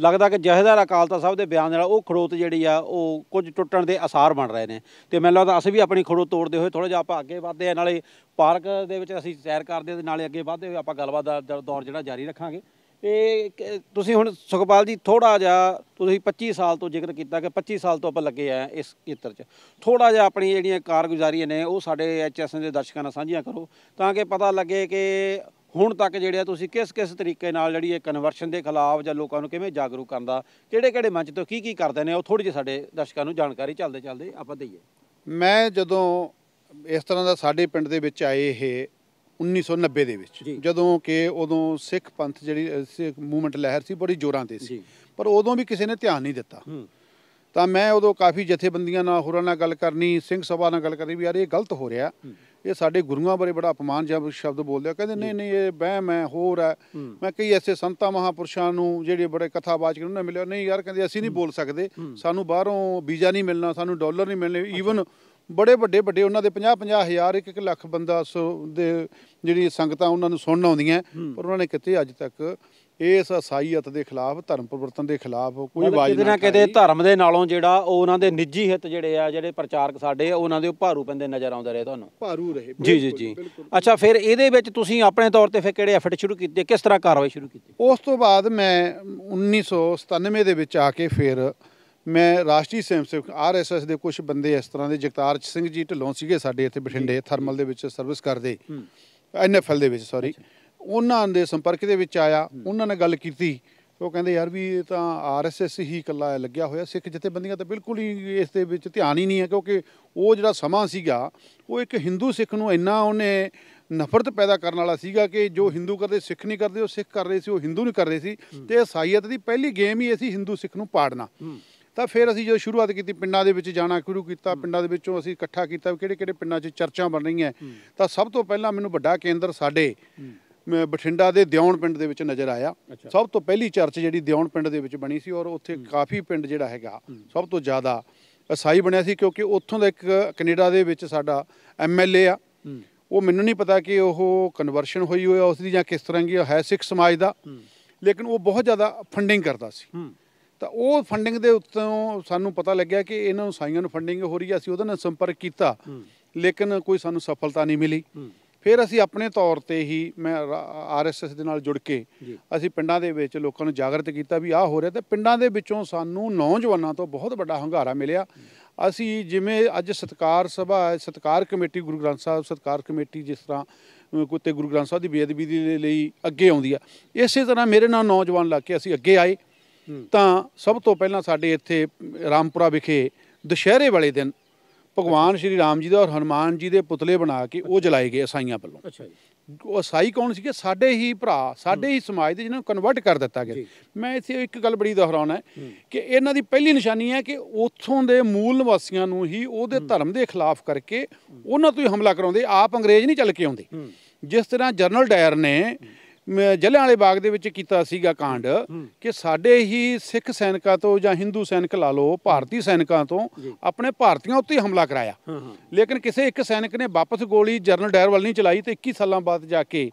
ਲੱਗਦਾ ਕਿ ਜਹੇਦਾਰ ਅਕਾਲ ਤਖਤ ਸਾਹਿਬ ਦੇ ਬਿਆਨ ਨਾਲ ਉਹ ਖੜੋਤ ਜਿਹੜੀ ਆ ਉਹ ਕੁਝ ਟੁੱਟਣ ਦੇ ਅਸਾਰ ਬਣ ਰਹੇ ਨੇ ਤੇ ਮੈਨੂੰ ਲੱਗਦਾ ਅਸੀਂ ਵੀ ਆਪਣੀ ਖੜੋਤ ਤੋੜਦੇ ਹੋਏ ਥੋੜਾ ਜਿਹਾ ਆਪਾਂ ਅੱਗੇ ਵਧਦੇ ਆ ਨਾਲੇ ਪਾਰਕ ਦੇ ਵਿੱਚ ਅਸੀਂ ਸੈਰ ਕਰਦੇ ਤੇ ਨਾਲੇ ਅੱਗੇ ਵਧਦੇ ਹੋਏ ਆਪਾਂ ਗੱਲਬਾਤ ਦਾ ਦੌਰ ਜਿਹੜਾ ਜਾਰੀ ਰੱਖਾਂਗੇ ਤੇ ਤੁਸੀਂ ਹੁਣ ਸੁਖਪਾਲ ਜੀ ਥੋੜਾ ਜਿਹਾ ਤੁਸੀਂ 25 ਸਾਲ ਤੋਂ ਜ਼ਿਕਰ ਕੀਤਾ ਕਿ 25 ਸਾਲ ਤੋਂ ਆਪਾਂ ਲੱਗੇ ਆ ਇਸ ਖੇਤਰ 'ਚ ਥੋੜਾ ਜਿਹਾ ਆਪਣੀ ਜਿਹੜੀਆਂ ਕਾਰਗੁਜ਼ਾਰੀਆਂ ਨੇ ਉਹ ਸਾਡੇ ਐਚਐਸਐਨ ਦੇ ਦਰਸ਼ਕਾਂ ਨਾਲ ਸਾਂਝੀਆਂ ਕਰੋ ਤਾਂ ਕਿ ਪਤਾ ਲੱਗੇ ਕਿ ਹੁਣ ਤੱਕ ਜਿਹੜੇ ਆ ਤੁਸੀਂ ਕਿਸ ਕਿਸ ਤਰੀਕੇ ਨਾਲ ਜਿਹੜੀ ਇਹ ਕਨਵਰਸ਼ਨ ਦੇ ਖਿਲਾਫ ਜਾਂ ਲੋਕਾਂ ਨੂੰ ਕਿਵੇਂ ਜਾਗਰੂਕ ਕਰਦਾ ਕਿਹੜੇ ਕਿਹੜੇ ਮੰਚ ਤੋਂ ਕੀ ਕੀ ਕਰਦੇ ਨੇ ਉਹ ਥੋੜੀ ਜਿਹੀ ਸਾਡੇ ਦਰਸ਼ਕਾਂ ਨੂੰ ਜਾਣਕਾਰੀ ਚੱਲਦੇ ਚੱਲਦੇ ਆਪਾਂ ਦਈਏ ਮੈਂ ਜਦੋਂ ਇਸ ਤਰ੍ਹਾਂ ਦਾ ਸਾਡੇ ਪਿੰਡ ਦੇ ਵਿੱਚ ਆਏ ਇਹ 1990 ਦੇ ਵਿੱਚ ਜਦੋਂ ਕਿ ਉਦੋਂ ਸਿੱਖ ਪੰਥ ਜਿਹੜੀ ਮੂਵਮੈਂਟ ਲਹਿਰ ਸੀ ਬੜੀ ਜ਼ੋਰਾਂ ਤੇ ਸੀ ਪਰ ਉਦੋਂ ਵੀ ਕਿਸੇ ਨੇ ਧਿਆਨ ਨਹੀਂ ਦਿੱਤਾ ਤਾਂ ਮੈਂ ਉਦੋਂ ਕਾਫੀ ਜਥੇਬੰਦੀਆਂ ਨਾਲ ਹੋਰਾਂ ਨਾਲ ਗੱਲ ਕਰਨੀ ਸਿੰਘ ਸਭਾ ਨਾਲ ਗੱਲ ਕਰਨੀ ਵੀ ਯਾਰ ਇਹ ਗਲਤ ਹੋ ਰਿਹਾ ਇਹ ਸਾਡੇ ਗੁਰੂਆਂ ਬਾਰੇ ਬੜਾ ਅਪਮਾਨ ਜਾਂ ਸ਼ਬਦ ਬੋਲਦੇ ਆ ਕਹਿੰਦੇ ਨਹੀਂ ਨਹੀਂ ਇਹ ਬਹਿਮ ਹੈ ਹੋਰ ਹੈ ਮੈਂ ਕਈ ਐਸੇ ਸੰਤਾਂ ਮਹਾਪੁਰਸ਼ਾਂ ਨੂੰ ਜਿਹੜੇ ਬੜੇ ਕਥਾਵਾਚਕ ਉਹਨਾਂ ਨੂੰ ਮਿਲਿਆ ਨਹੀਂ ਯਾਰ ਕਹਿੰਦੇ ਅਸੀਂ ਨਹੀਂ ਬੋਲ ਸਕਦੇ ਸਾਨੂੰ ਬਾਹਰੋਂ ਵੀਜ਼ਾ ਨਹੀਂ ਮਿਲਣਾ ਸਾਨੂੰ ਡਾਲਰ ਨਹੀਂ ਮਿਲਣੇ ਈਵਨ ਬੜੇ ਵੱਡੇ ਵੱਡੇ ਉਹਨਾਂ ਦੇ 50 50 ਹਜ਼ਾਰ 1 1 ਲੱਖ ਬੰਦਾ ਦੇ ਜਿਹੜੀ ਸੰਗਤਾਂ ਉਹਨਾਂ ਨੂੰ ਸੁਣਨ ਆਉਂਦੀਆਂ ਪਰ ਉਹਨਾਂ ਨੇ ਕਿਤੇ ਅੱਜ ਤੱਕ ਇਸ ਅਸਾਈਅਤ ਦੇ ਖਿਲਾਫ ਧਰਮ ਪਰਿਵਰਤਨ ਦੇ ਖਿਲਾਫ ਕੋਈ ਆਵਾਜ਼ ਨਹੀਂ ਕਿਤੇ ਨਾ ਕਿਤੇ ਧਰਮ ਦੇ ਨਾਲੋਂ ਜਿਹੜਾ ਉਹਨਾਂ ਦੇ ਨਿੱਜੀ ਹਿੱਤ ਜਿਹੜੇ ਆ ਜਿਹੜੇ ਪ੍ਰਚਾਰਕ ਸਾਡੇ ਆ ਉਹਨਾਂ ਦੇ ਉਹ ਭਾਰੂ ਪੈਂਦੇ ਨਜ਼ਰ ਆਉਂਦੇ ਰਹੇ ਤੁਹਾਨੂੰ ਭਾਰੂ ਰਹੇ ਜੀ ਜੀ ਜੀ ਅੱਛਾ ਫਿਰ ਇਹਦੇ ਵਿੱਚ ਤੁਸੀਂ ਆਪਣੇ ਤੌਰ ਤੇ ਫਿਰ ਕਿਹੜੇ ਐਫਰਟ ਸ਼ੁਰੂ ਕੀਤੇ ਕਿਸ ਤਰ੍ਹਾਂ ਕਾਰਵਾਈ ਸ਼ੁਰੂ ਕੀਤੀ ਉਸ ਤੋਂ ਬਾਅਦ ਮੈਂ 1997 ਦੇ ਵਿੱਚ ਆ ਕੇ ਫਿਰ ਮੈਂ ਰਾਸ਼ਟਰੀ ਸਵੈਮ ਸੇਵਕ ਆਰਐਸਐਸ ਦੇ ਕੁਝ ਬੰਦੇ ਇਸ ਤਰ੍ਹਾਂ ਦੇ ਜਗਤਾਰ ਸਿੰਘ ਜੀ ਢਲੋਂ ਸੀਗੇ ਸਾਡੇ ਇੱਥੇ ਬਠਿੰਡੇ ਥਰਮਲ ਦੇ ਵਿੱਚ ਸਰਵਿਸ ਕਰਦੇ ਐਨਐਫਐਲ ਦੇ ਵਿੱਚ ਸੌਰੀ ਉਹਨਾਂ ਦੇ ਸੰਪਰਕ ਦੇ ਵਿੱਚ ਆਇਆ ਉਹਨਾਂ ਨੇ ਗੱਲ ਕੀਤੀ ਉਹ ਕਹਿੰਦੇ ਯਾਰ ਵੀ ਇਹ ਤਾਂ ਆਰਐਸਐਸ ਹੀ ਇਕੱਲਾ ਲੱਗਿਆ ਹੋਇਆ ਸਿੱਖ ਜਥੇਬੰਦੀਆਂ ਤਾਂ ਬਿਲਕੁਲ ਹੀ ਇਸ ਦੇ ਵਿੱਚ ਧਿਆਨ ਹੀ ਨਹੀਂ ਹੈ ਕਿਉਂਕਿ ਉਹ ਜਿਹੜਾ ਸਮਾਂ ਸੀਗਾ ਉਹ ਇੱਕ ਹਿੰਦੂ ਸਿੱਖ ਨੂੰ ਇੰਨਾ ਉਹਨੇ ਨਫ਼ਰਤ ਪੈਦਾ ਕਰਨ ਵਾਲਾ ਸੀਗਾ ਕਿ ਜੋ ਹਿੰਦੂ ਕਰਦੇ ਸਿੱਖ ਨਹੀਂ ਕਰਦੇ ਉਹ ਸਿੱਖ ਕਰ ਰਹੇ ਸੀ ਉਹ ਹਿੰਦੂ ਨਹੀਂ ਕਰ ਰਹੇ ਸੀ ਤੇ ਇਸਾਈਅਤ ਦੀ ਪਹਿਲੀ ਗੇਮ ਹੀ ਅਸੀਂ ਹਿੰਦੂ ਸਿੱਖ ਨੂੰ ਪਾੜਨਾ ਤਾਂ ਫਿਰ ਅਸੀਂ ਜਦੋਂ ਸ਼ੁਰੂਆਤ ਕੀਤੀ ਪਿੰਡਾਂ ਦੇ ਵਿੱਚ ਜਾਣਾ ਸ਼ੁਰੂ ਕੀਤਾ ਪਿੰਡਾਂ ਦੇ ਵਿੱਚੋਂ ਅਸੀਂ ਇਕੱਠਾ ਕੀਤਾ ਕਿਹੜੇ ਕਿਹੜੇ ਪਿੰਡਾਂ 'ਚ ਚਰਚਾ ਬਣ ਰਹੀਆਂ ਤਾਂ ਸਭ ਤੋਂ ਪਹਿਲਾਂ ਮੈਨੂੰ ਵੱਡਾ ਕੇਂਦਰ ਸਾਡੇ ਬਠਿੰਡਾ ਦੇ ਦਿਉਣ ਪਿੰਡ ਦੇ ਵਿੱਚ ਨਜ਼ਰ ਆਇਆ ਸਭ ਤੋਂ ਪਹਿਲੀ ਚਰਚ ਜਿਹੜੀ ਦਿਉਣ ਪਿੰਡ ਦੇ ਵਿੱਚ ਬਣੀ ਸੀ ਔਰ ਉੱਥੇ ਕਾਫੀ ਪਿੰਡ ਜਿਹੜਾ ਹੈਗਾ ਸਭ ਤੋਂ ਜ਼ਿਆਦਾ ਅਸਾਈ ਬਣਿਆ ਸੀ ਕਿਉਂਕਿ ਉੱਥੋਂ ਦਾ ਇੱਕ ਕੈਨੇਡਾ ਦੇ ਵਿੱਚ ਸਾਡਾ ਐਮਐਲਏ ਆ ਉਹ ਮੈਨੂੰ ਨਹੀਂ ਪਤਾ ਕਿ ਉਹ ਕਨਵਰਸ਼ਨ ਹੋਈ ਹੋਇਆ ਉਸ ਦੀ ਜਾਂ ਕਿਸ ਤਰ੍ਹਾਂ ਦੀ ਹੈ ਸਿੱਖ ਸਮਾਜ ਦਾ ਲੇਕਿਨ ਉਹ ਬਹੁਤ ਜ਼ਿਆਦਾ ਫੰਡਿੰਗ ਕਰਦਾ ਸੀ ਤਾਂ ਉਹ ਫੰਡਿੰਗ ਦੇ ਉੱਤੋਂ ਸਾਨੂੰ ਪਤਾ ਲੱਗਿਆ ਕਿ ਇਹਨਾਂ ਨੂੰ ਸਾਈਆਂ ਨੂੰ ਫੰਡਿੰਗ ਹੋ ਰਹੀ ਹੈ ਅਸੀਂ ਉਹਦੇ ਨਾਲ ਸੰਪਰਕ ਕੀਤਾ ਲੇਕਿਨ ਕੋਈ ਸਾਨੂੰ ਸਫਲਤਾ ਨਹੀਂ ਮਿਲੀ ਫਿਰ ਅਸੀਂ ਆਪਣੇ ਤੌਰ ਤੇ ਹੀ ਮੈਂ ਆਰਐਸਐਸ ਦੇ ਨਾਲ ਜੁੜ ਕੇ ਅਸੀਂ ਪਿੰਡਾਂ ਦੇ ਵਿੱਚ ਲੋਕਾਂ ਨੂੰ ਜਾਗਰਤ ਕੀਤਾ ਵੀ ਆਹ ਹੋ ਰਿਹਾ ਤੇ ਪਿੰਡਾਂ ਦੇ ਵਿੱਚੋਂ ਸਾਨੂੰ ਨੌਜਵਾਨਾਂ ਤੋਂ ਬਹੁਤ ਵੱਡਾ ਹੰਗਾਰਾ ਮਿਲਿਆ ਅਸੀਂ ਜਿਵੇਂ ਅੱਜ ਸਤਕਾਰ ਸਭਾ ਸਤਕਾਰ ਕਮੇਟੀ ਗੁਰੂ ਗ੍ਰੰਥ ਸਾਹਿਬ ਸਤਕਾਰ ਕਮੇਟੀ ਜਿਸ ਤਰ੍ਹਾਂ ਕੁੱਤੇ ਗੁਰੂ ਗ੍ਰੰਥ ਸਾਹਿਬ ਦੀ ਬੇਅਦਬੀ ਦੇ ਲਈ ਅੱਗੇ ਆਉਂਦੀ ਆ ਇਸੇ ਤਰ੍ਹਾਂ ਮੇਰੇ ਨਾਲ ਨੌਜਵਾਨ ਲੱਗ ਕੇ ਅਸੀਂ ਅੱਗੇ ਆਏ ਤਾਂ ਸਭ ਤੋਂ ਪਹਿਲਾਂ ਸਾਡੇ ਇੱਥੇ ਰਾਮਪੁਰਾ ਵਿਖੇ ਦੁਸ਼ਹਿਰੇ ਵਾਲੇ ਦਿਨ ਭਗਵਾਨ ਸ਼੍ਰੀ ਰਾਮ ਜੀ ਦਾ ਔਰ ਹਨੂਮਾਨ ਜੀ ਦੇ ਪੁਤਲੇ ਬਣਾ ਕੇ ਉਹ ਜਲਾਏ ਗਏ ਅਸਾਈਆਂ ਵੱਲੋਂ ਅੱਛਾ ਜੀ ਉਹ ਅਸਾਈ ਕੌਣ ਸੀਗੇ ਸਾਡੇ ਹੀ ਭਰਾ ਸਾਡੇ ਹੀ ਸਮਾਜ ਦੇ ਜਿਹਨਾਂ ਨੂੰ ਕਨਵਰਟ ਕਰ ਦਿੱਤਾ ਗਿਆ ਮੈਂ ਇੱਥੇ ਇੱਕ ਗੱਲ ਬੜੀ ਦੁਹਰਾਉਣਾ ਹੈ ਕਿ ਇਹਨਾਂ ਦੀ ਪਹਿਲੀ ਨਿਸ਼ਾਨੀ ਹੈ ਕਿ ਉਥੋਂ ਦੇ ਮੂਲ ਨਿਵਾਸੀਆਂ ਨੂੰ ਹੀ ਉਹਦੇ ਧਰਮ ਦੇ ਖਿਲਾਫ ਕਰਕੇ ਉਹਨਾਂ ਤੋਂ ਹੀ ਹਮਲਾ ਕਰਾਉਂਦੇ ਆਪ ਅੰਗਰੇਜ਼ ਨਹੀਂ ਚੱਲ ਕੇ ਆਉਂਦੇ ਜਿਸ ਤਰ੍ਹਾਂ ਜਰਨਲ ਡਾਇਰ ਨੇ ਵਾਲੇ ਬਾਗ ਦੇ ਵਿੱਚ ਕੀਤਾ ਸੀਗਾ ਕਾਂਡ ਕਿ ਸਾਡੇ ਹੀ ਸਿੱਖ ਸੈਨਿਕਾਂ ਤੋਂ ਜਾਂ ਹਿੰਦੂ ਸੈਨਿਕ ਲਾ ਲਓ ਭਾਰਤੀ ਸੈਨਿਕਾਂ ਤੋਂ ਆਪਣੇ ਭਾਰਤੀਆਂ ਉੱਤੇ ਹਮਲਾ ਕਰਾਇਆ ਲੇਕਿਨ ਕਿਸੇ ਇੱਕ ਸੈਨਿਕ ਨੇ ਵਾਪਸ ਗੋਲੀ ਜਰਨਲ ਡਾਇਰ ਵੱਲ ਨਹੀਂ ਚਲਾਈ ਤੇ 21 ਸਾਲਾਂ ਬਾਅਦ ਜਾ ਕੇ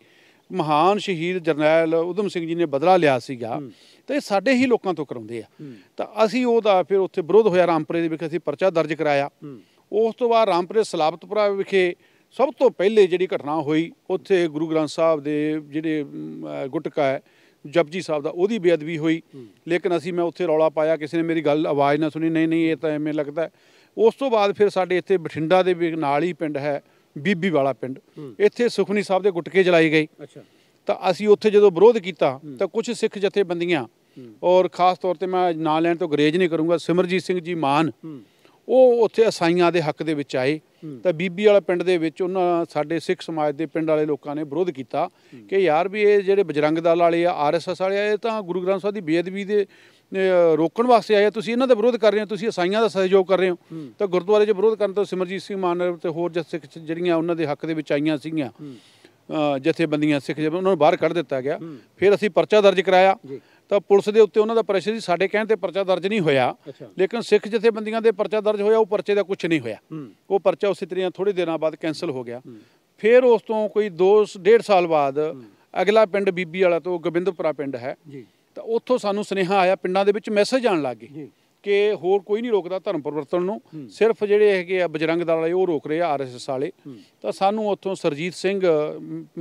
ਮਹਾਨ ਸ਼ਹੀਦ ਜਰਨੈਲ ਉਦਮ ਸਿੰਘ ਜੀ ਨੇ ਬਦਲਾ ਲਿਆ ਸੀਗਾ ਤੇ ਸਾਡੇ ਹੀ ਲੋਕਾਂ ਤੋਂ ਕਰਾਉਂਦੇ ਆ ਤਾਂ ਅਸੀਂ ਉਹਦਾ ਫਿਰ ਉੱਥੇ ਵਿਰੋਧ ਹੋਇਆ ਰਾਮਪੁਰੇ ਦੇ ਵਿਖੇ ਅਸੀਂ ਪਰਚਾ ਦਰਜ ਕਰਾਇਆ ਉਸ ਤੋਂ ਬਾਅਦ ਰਾਮਪੁਰੇ ਸਲਾਬਤਪੁਰਾ ਵਿਖੇ ਸਭ ਤੋਂ ਪਹਿਲੇ ਜਿਹੜੀ ਘਟਨਾ ਹੋਈ ਉੱਥੇ ਗੁਰੂ ਗ੍ਰੰਥ ਸਾਹਿਬ ਦੇ ਜਿਹੜੇ ਗੁਟਕਾ ਹੈ ਜਪਜੀ ਸਾਹਿਬ ਦਾ ਉਹਦੀ ਬੇਅਦਬੀ ਹੋਈ ਲੇਕਿਨ ਅਸੀਂ ਮੈਂ ਉੱਥੇ ਰੌਲਾ ਪਾਇਆ ਕਿਸੇ ਨੇ ਮੇਰੀ ਗੱਲ ਆਵਾਜ਼ ਨਾ ਸੁਣੀ ਨਹੀਂ ਨਹੀਂ ਇਹ ਤਾਂ ਐਵੇਂ ਲੱਗਦਾ ਉਸ ਤੋਂ ਬਾਅਦ ਫਿਰ ਸਾਡੇ ਇੱਥੇ ਬਠਿੰਡਾ ਦੇ ਨਾਲ ਹੀ ਪਿੰਡ ਹੈ ਬੀਬੀ ਵਾਲਾ ਪਿੰਡ ਇੱਥੇ ਸੁਖਨੀ ਸਾਹਿਬ ਦੇ ਗੁਟਕੇ ਜਲਾਏ ਗਏ ਅੱਛਾ ਤਾਂ ਅਸੀਂ ਉੱਥੇ ਜਦੋਂ ਵਿਰੋਧ ਕੀਤਾ ਤਾਂ ਕੁਝ ਸਿੱਖ ਜਥੇਬੰਦੀਆਂ ਔਰ ਖਾਸ ਤੌਰ ਤੇ ਮੈਂ ਨਾਂ ਲੈਣ ਤੋਂ ਗਰੇਜ ਨਹੀਂ ਕਰੂੰਗਾ ਸਿਮਰਜੀਤ ਸਿੰਘ ਜੀ ਮਾਨ ਉਹ ਉੱਥੇ ਅਸਾਈਆਂ ਦੇ ਹੱਕ ਦੇ ਵਿੱਚ ਆਏ ਤਾਂ ਬੀਬੀ ਵਾਲਾ ਪਿੰਡ ਦੇ ਵਿੱਚ ਉਹਨਾਂ ਸਾਡੇ ਸਿੱਖ ਸਮਾਜ ਦੇ ਪਿੰਡ ਵਾਲੇ ਲੋਕਾਂ ਨੇ ਵਿਰੋਧ ਕੀਤਾ ਕਿ ਯਾਰ ਵੀ ਇਹ ਜਿਹੜੇ ਬਜਰੰਗ ਦਲ ਵਾਲੇ ਆ ਆਰਐਸਐਸ ਵਾਲੇ ਆ ਇਹ ਤਾਂ ਗੁਰੂ ਗ੍ਰੰਥ ਸਾਹਿਬ ਦੀ ਬੇਅਦਬੀ ਦੇ ਰੋਕਣ ਵਾਸਤੇ ਆਏ ਤੁਸੀਂ ਇਹਨਾਂ ਦਾ ਵਿਰੋਧ ਕਰ ਰਹੇ ਹੋ ਤੁਸੀਂ ਅਸਾਈਆਂ ਦਾ ਸਹਿਯੋਗ ਕਰ ਰਹੇ ਹੋ ਤਾਂ ਗੁਰਦੁਆਰੇ 'ਚ ਵਿਰੋਧ ਕਰਨ ਤੋਂ ਸਿਮਰਜੀਤ ਸਿੰਘ ਮਾਨਰ ਤੇ ਹੋਰ ਜਸ ਸਿੱਖ ਜਿਹੜੀਆਂ ਉਹਨਾਂ ਦੇ ਹੱਕ ਦੇ ਵਿੱਚ ਆਈਆਂ ਸੀਗੀਆਂ ਜਥੇਬੰਦੀਆਂ ਸਿੱਖ ਜਬ ਉਹਨਾਂ ਨੂੰ ਬਾਹਰ ਕੱਢ ਦਿੱਤਾ ਗਿਆ ਫਿਰ ਅਸੀਂ ਪਰਚਾ ਦਰਜ ਕਰਾਇਆ ਤਾਂ ਪੁਲਿਸ ਦੇ ਉੱਤੇ ਉਹਨਾਂ ਦਾ ਪ੍ਰੈਸ਼ਰ ਸੀ ਸਾਡੇ ਕਹਿਣ ਤੇ ਪਰਚਾ ਦਰਜ ਨਹੀਂ ਹੋਇਆ ਲੇਕਿਨ ਸਿੱਖ ਜਥੇਬੰਦੀਆਂ ਦੇ ਪਰਚਾ ਦਰਜ ਹੋਇਆ ਉਹ ਪਰਚੇ ਦਾ ਕੁਝ ਨਹੀਂ ਹੋਇਆ ਉਹ ਪਰਚਾ ਉਸੇ ਤਰ੍ਹਾਂ ਥੋੜੇ ਦਿਨਾਂ ਬਾਅਦ ਕੈਨਸਲ ਹੋ ਗਿਆ ਫਿਰ ਉਸ ਤੋਂ ਕੋਈ 2 1.5 ਸਾਲ ਬਾਅਦ ਅਗਲਾ ਪਿੰਡ ਬੀਬੀ ਵਾਲਾ ਤੋਂ ਗੋਬਿੰਦਪੁਰਾ ਪਿੰਡ ਹੈ ਤਾਂ ਉੱਥੋਂ ਸਾਨੂੰ ਸੁਨੇਹਾ ਆਇਆ ਪਿੰਡਾਂ ਦੇ ਵਿੱਚ ਮੈਸੇਜ ਆਣ ਲੱਗ ਗਏ ਕਿ ਹੋਰ ਕੋਈ ਨਹੀਂ ਰੋਕਦਾ ਧਰਮ ਪਰਿਵਰਤਨ ਨੂੰ ਸਿਰਫ ਜਿਹੜੇ ਹੈਗੇ ਆ ਬਜਰੰਗ ਦਲ ਵਾਲੇ ਉਹ ਰੋਕ ਰਹੇ ਆ ਆਰਐਸਐਸ ਵਾਲੇ ਤਾਂ ਸਾਨੂੰ ਉੱਥੋਂ ਸਰਜੀਤ ਸਿੰਘ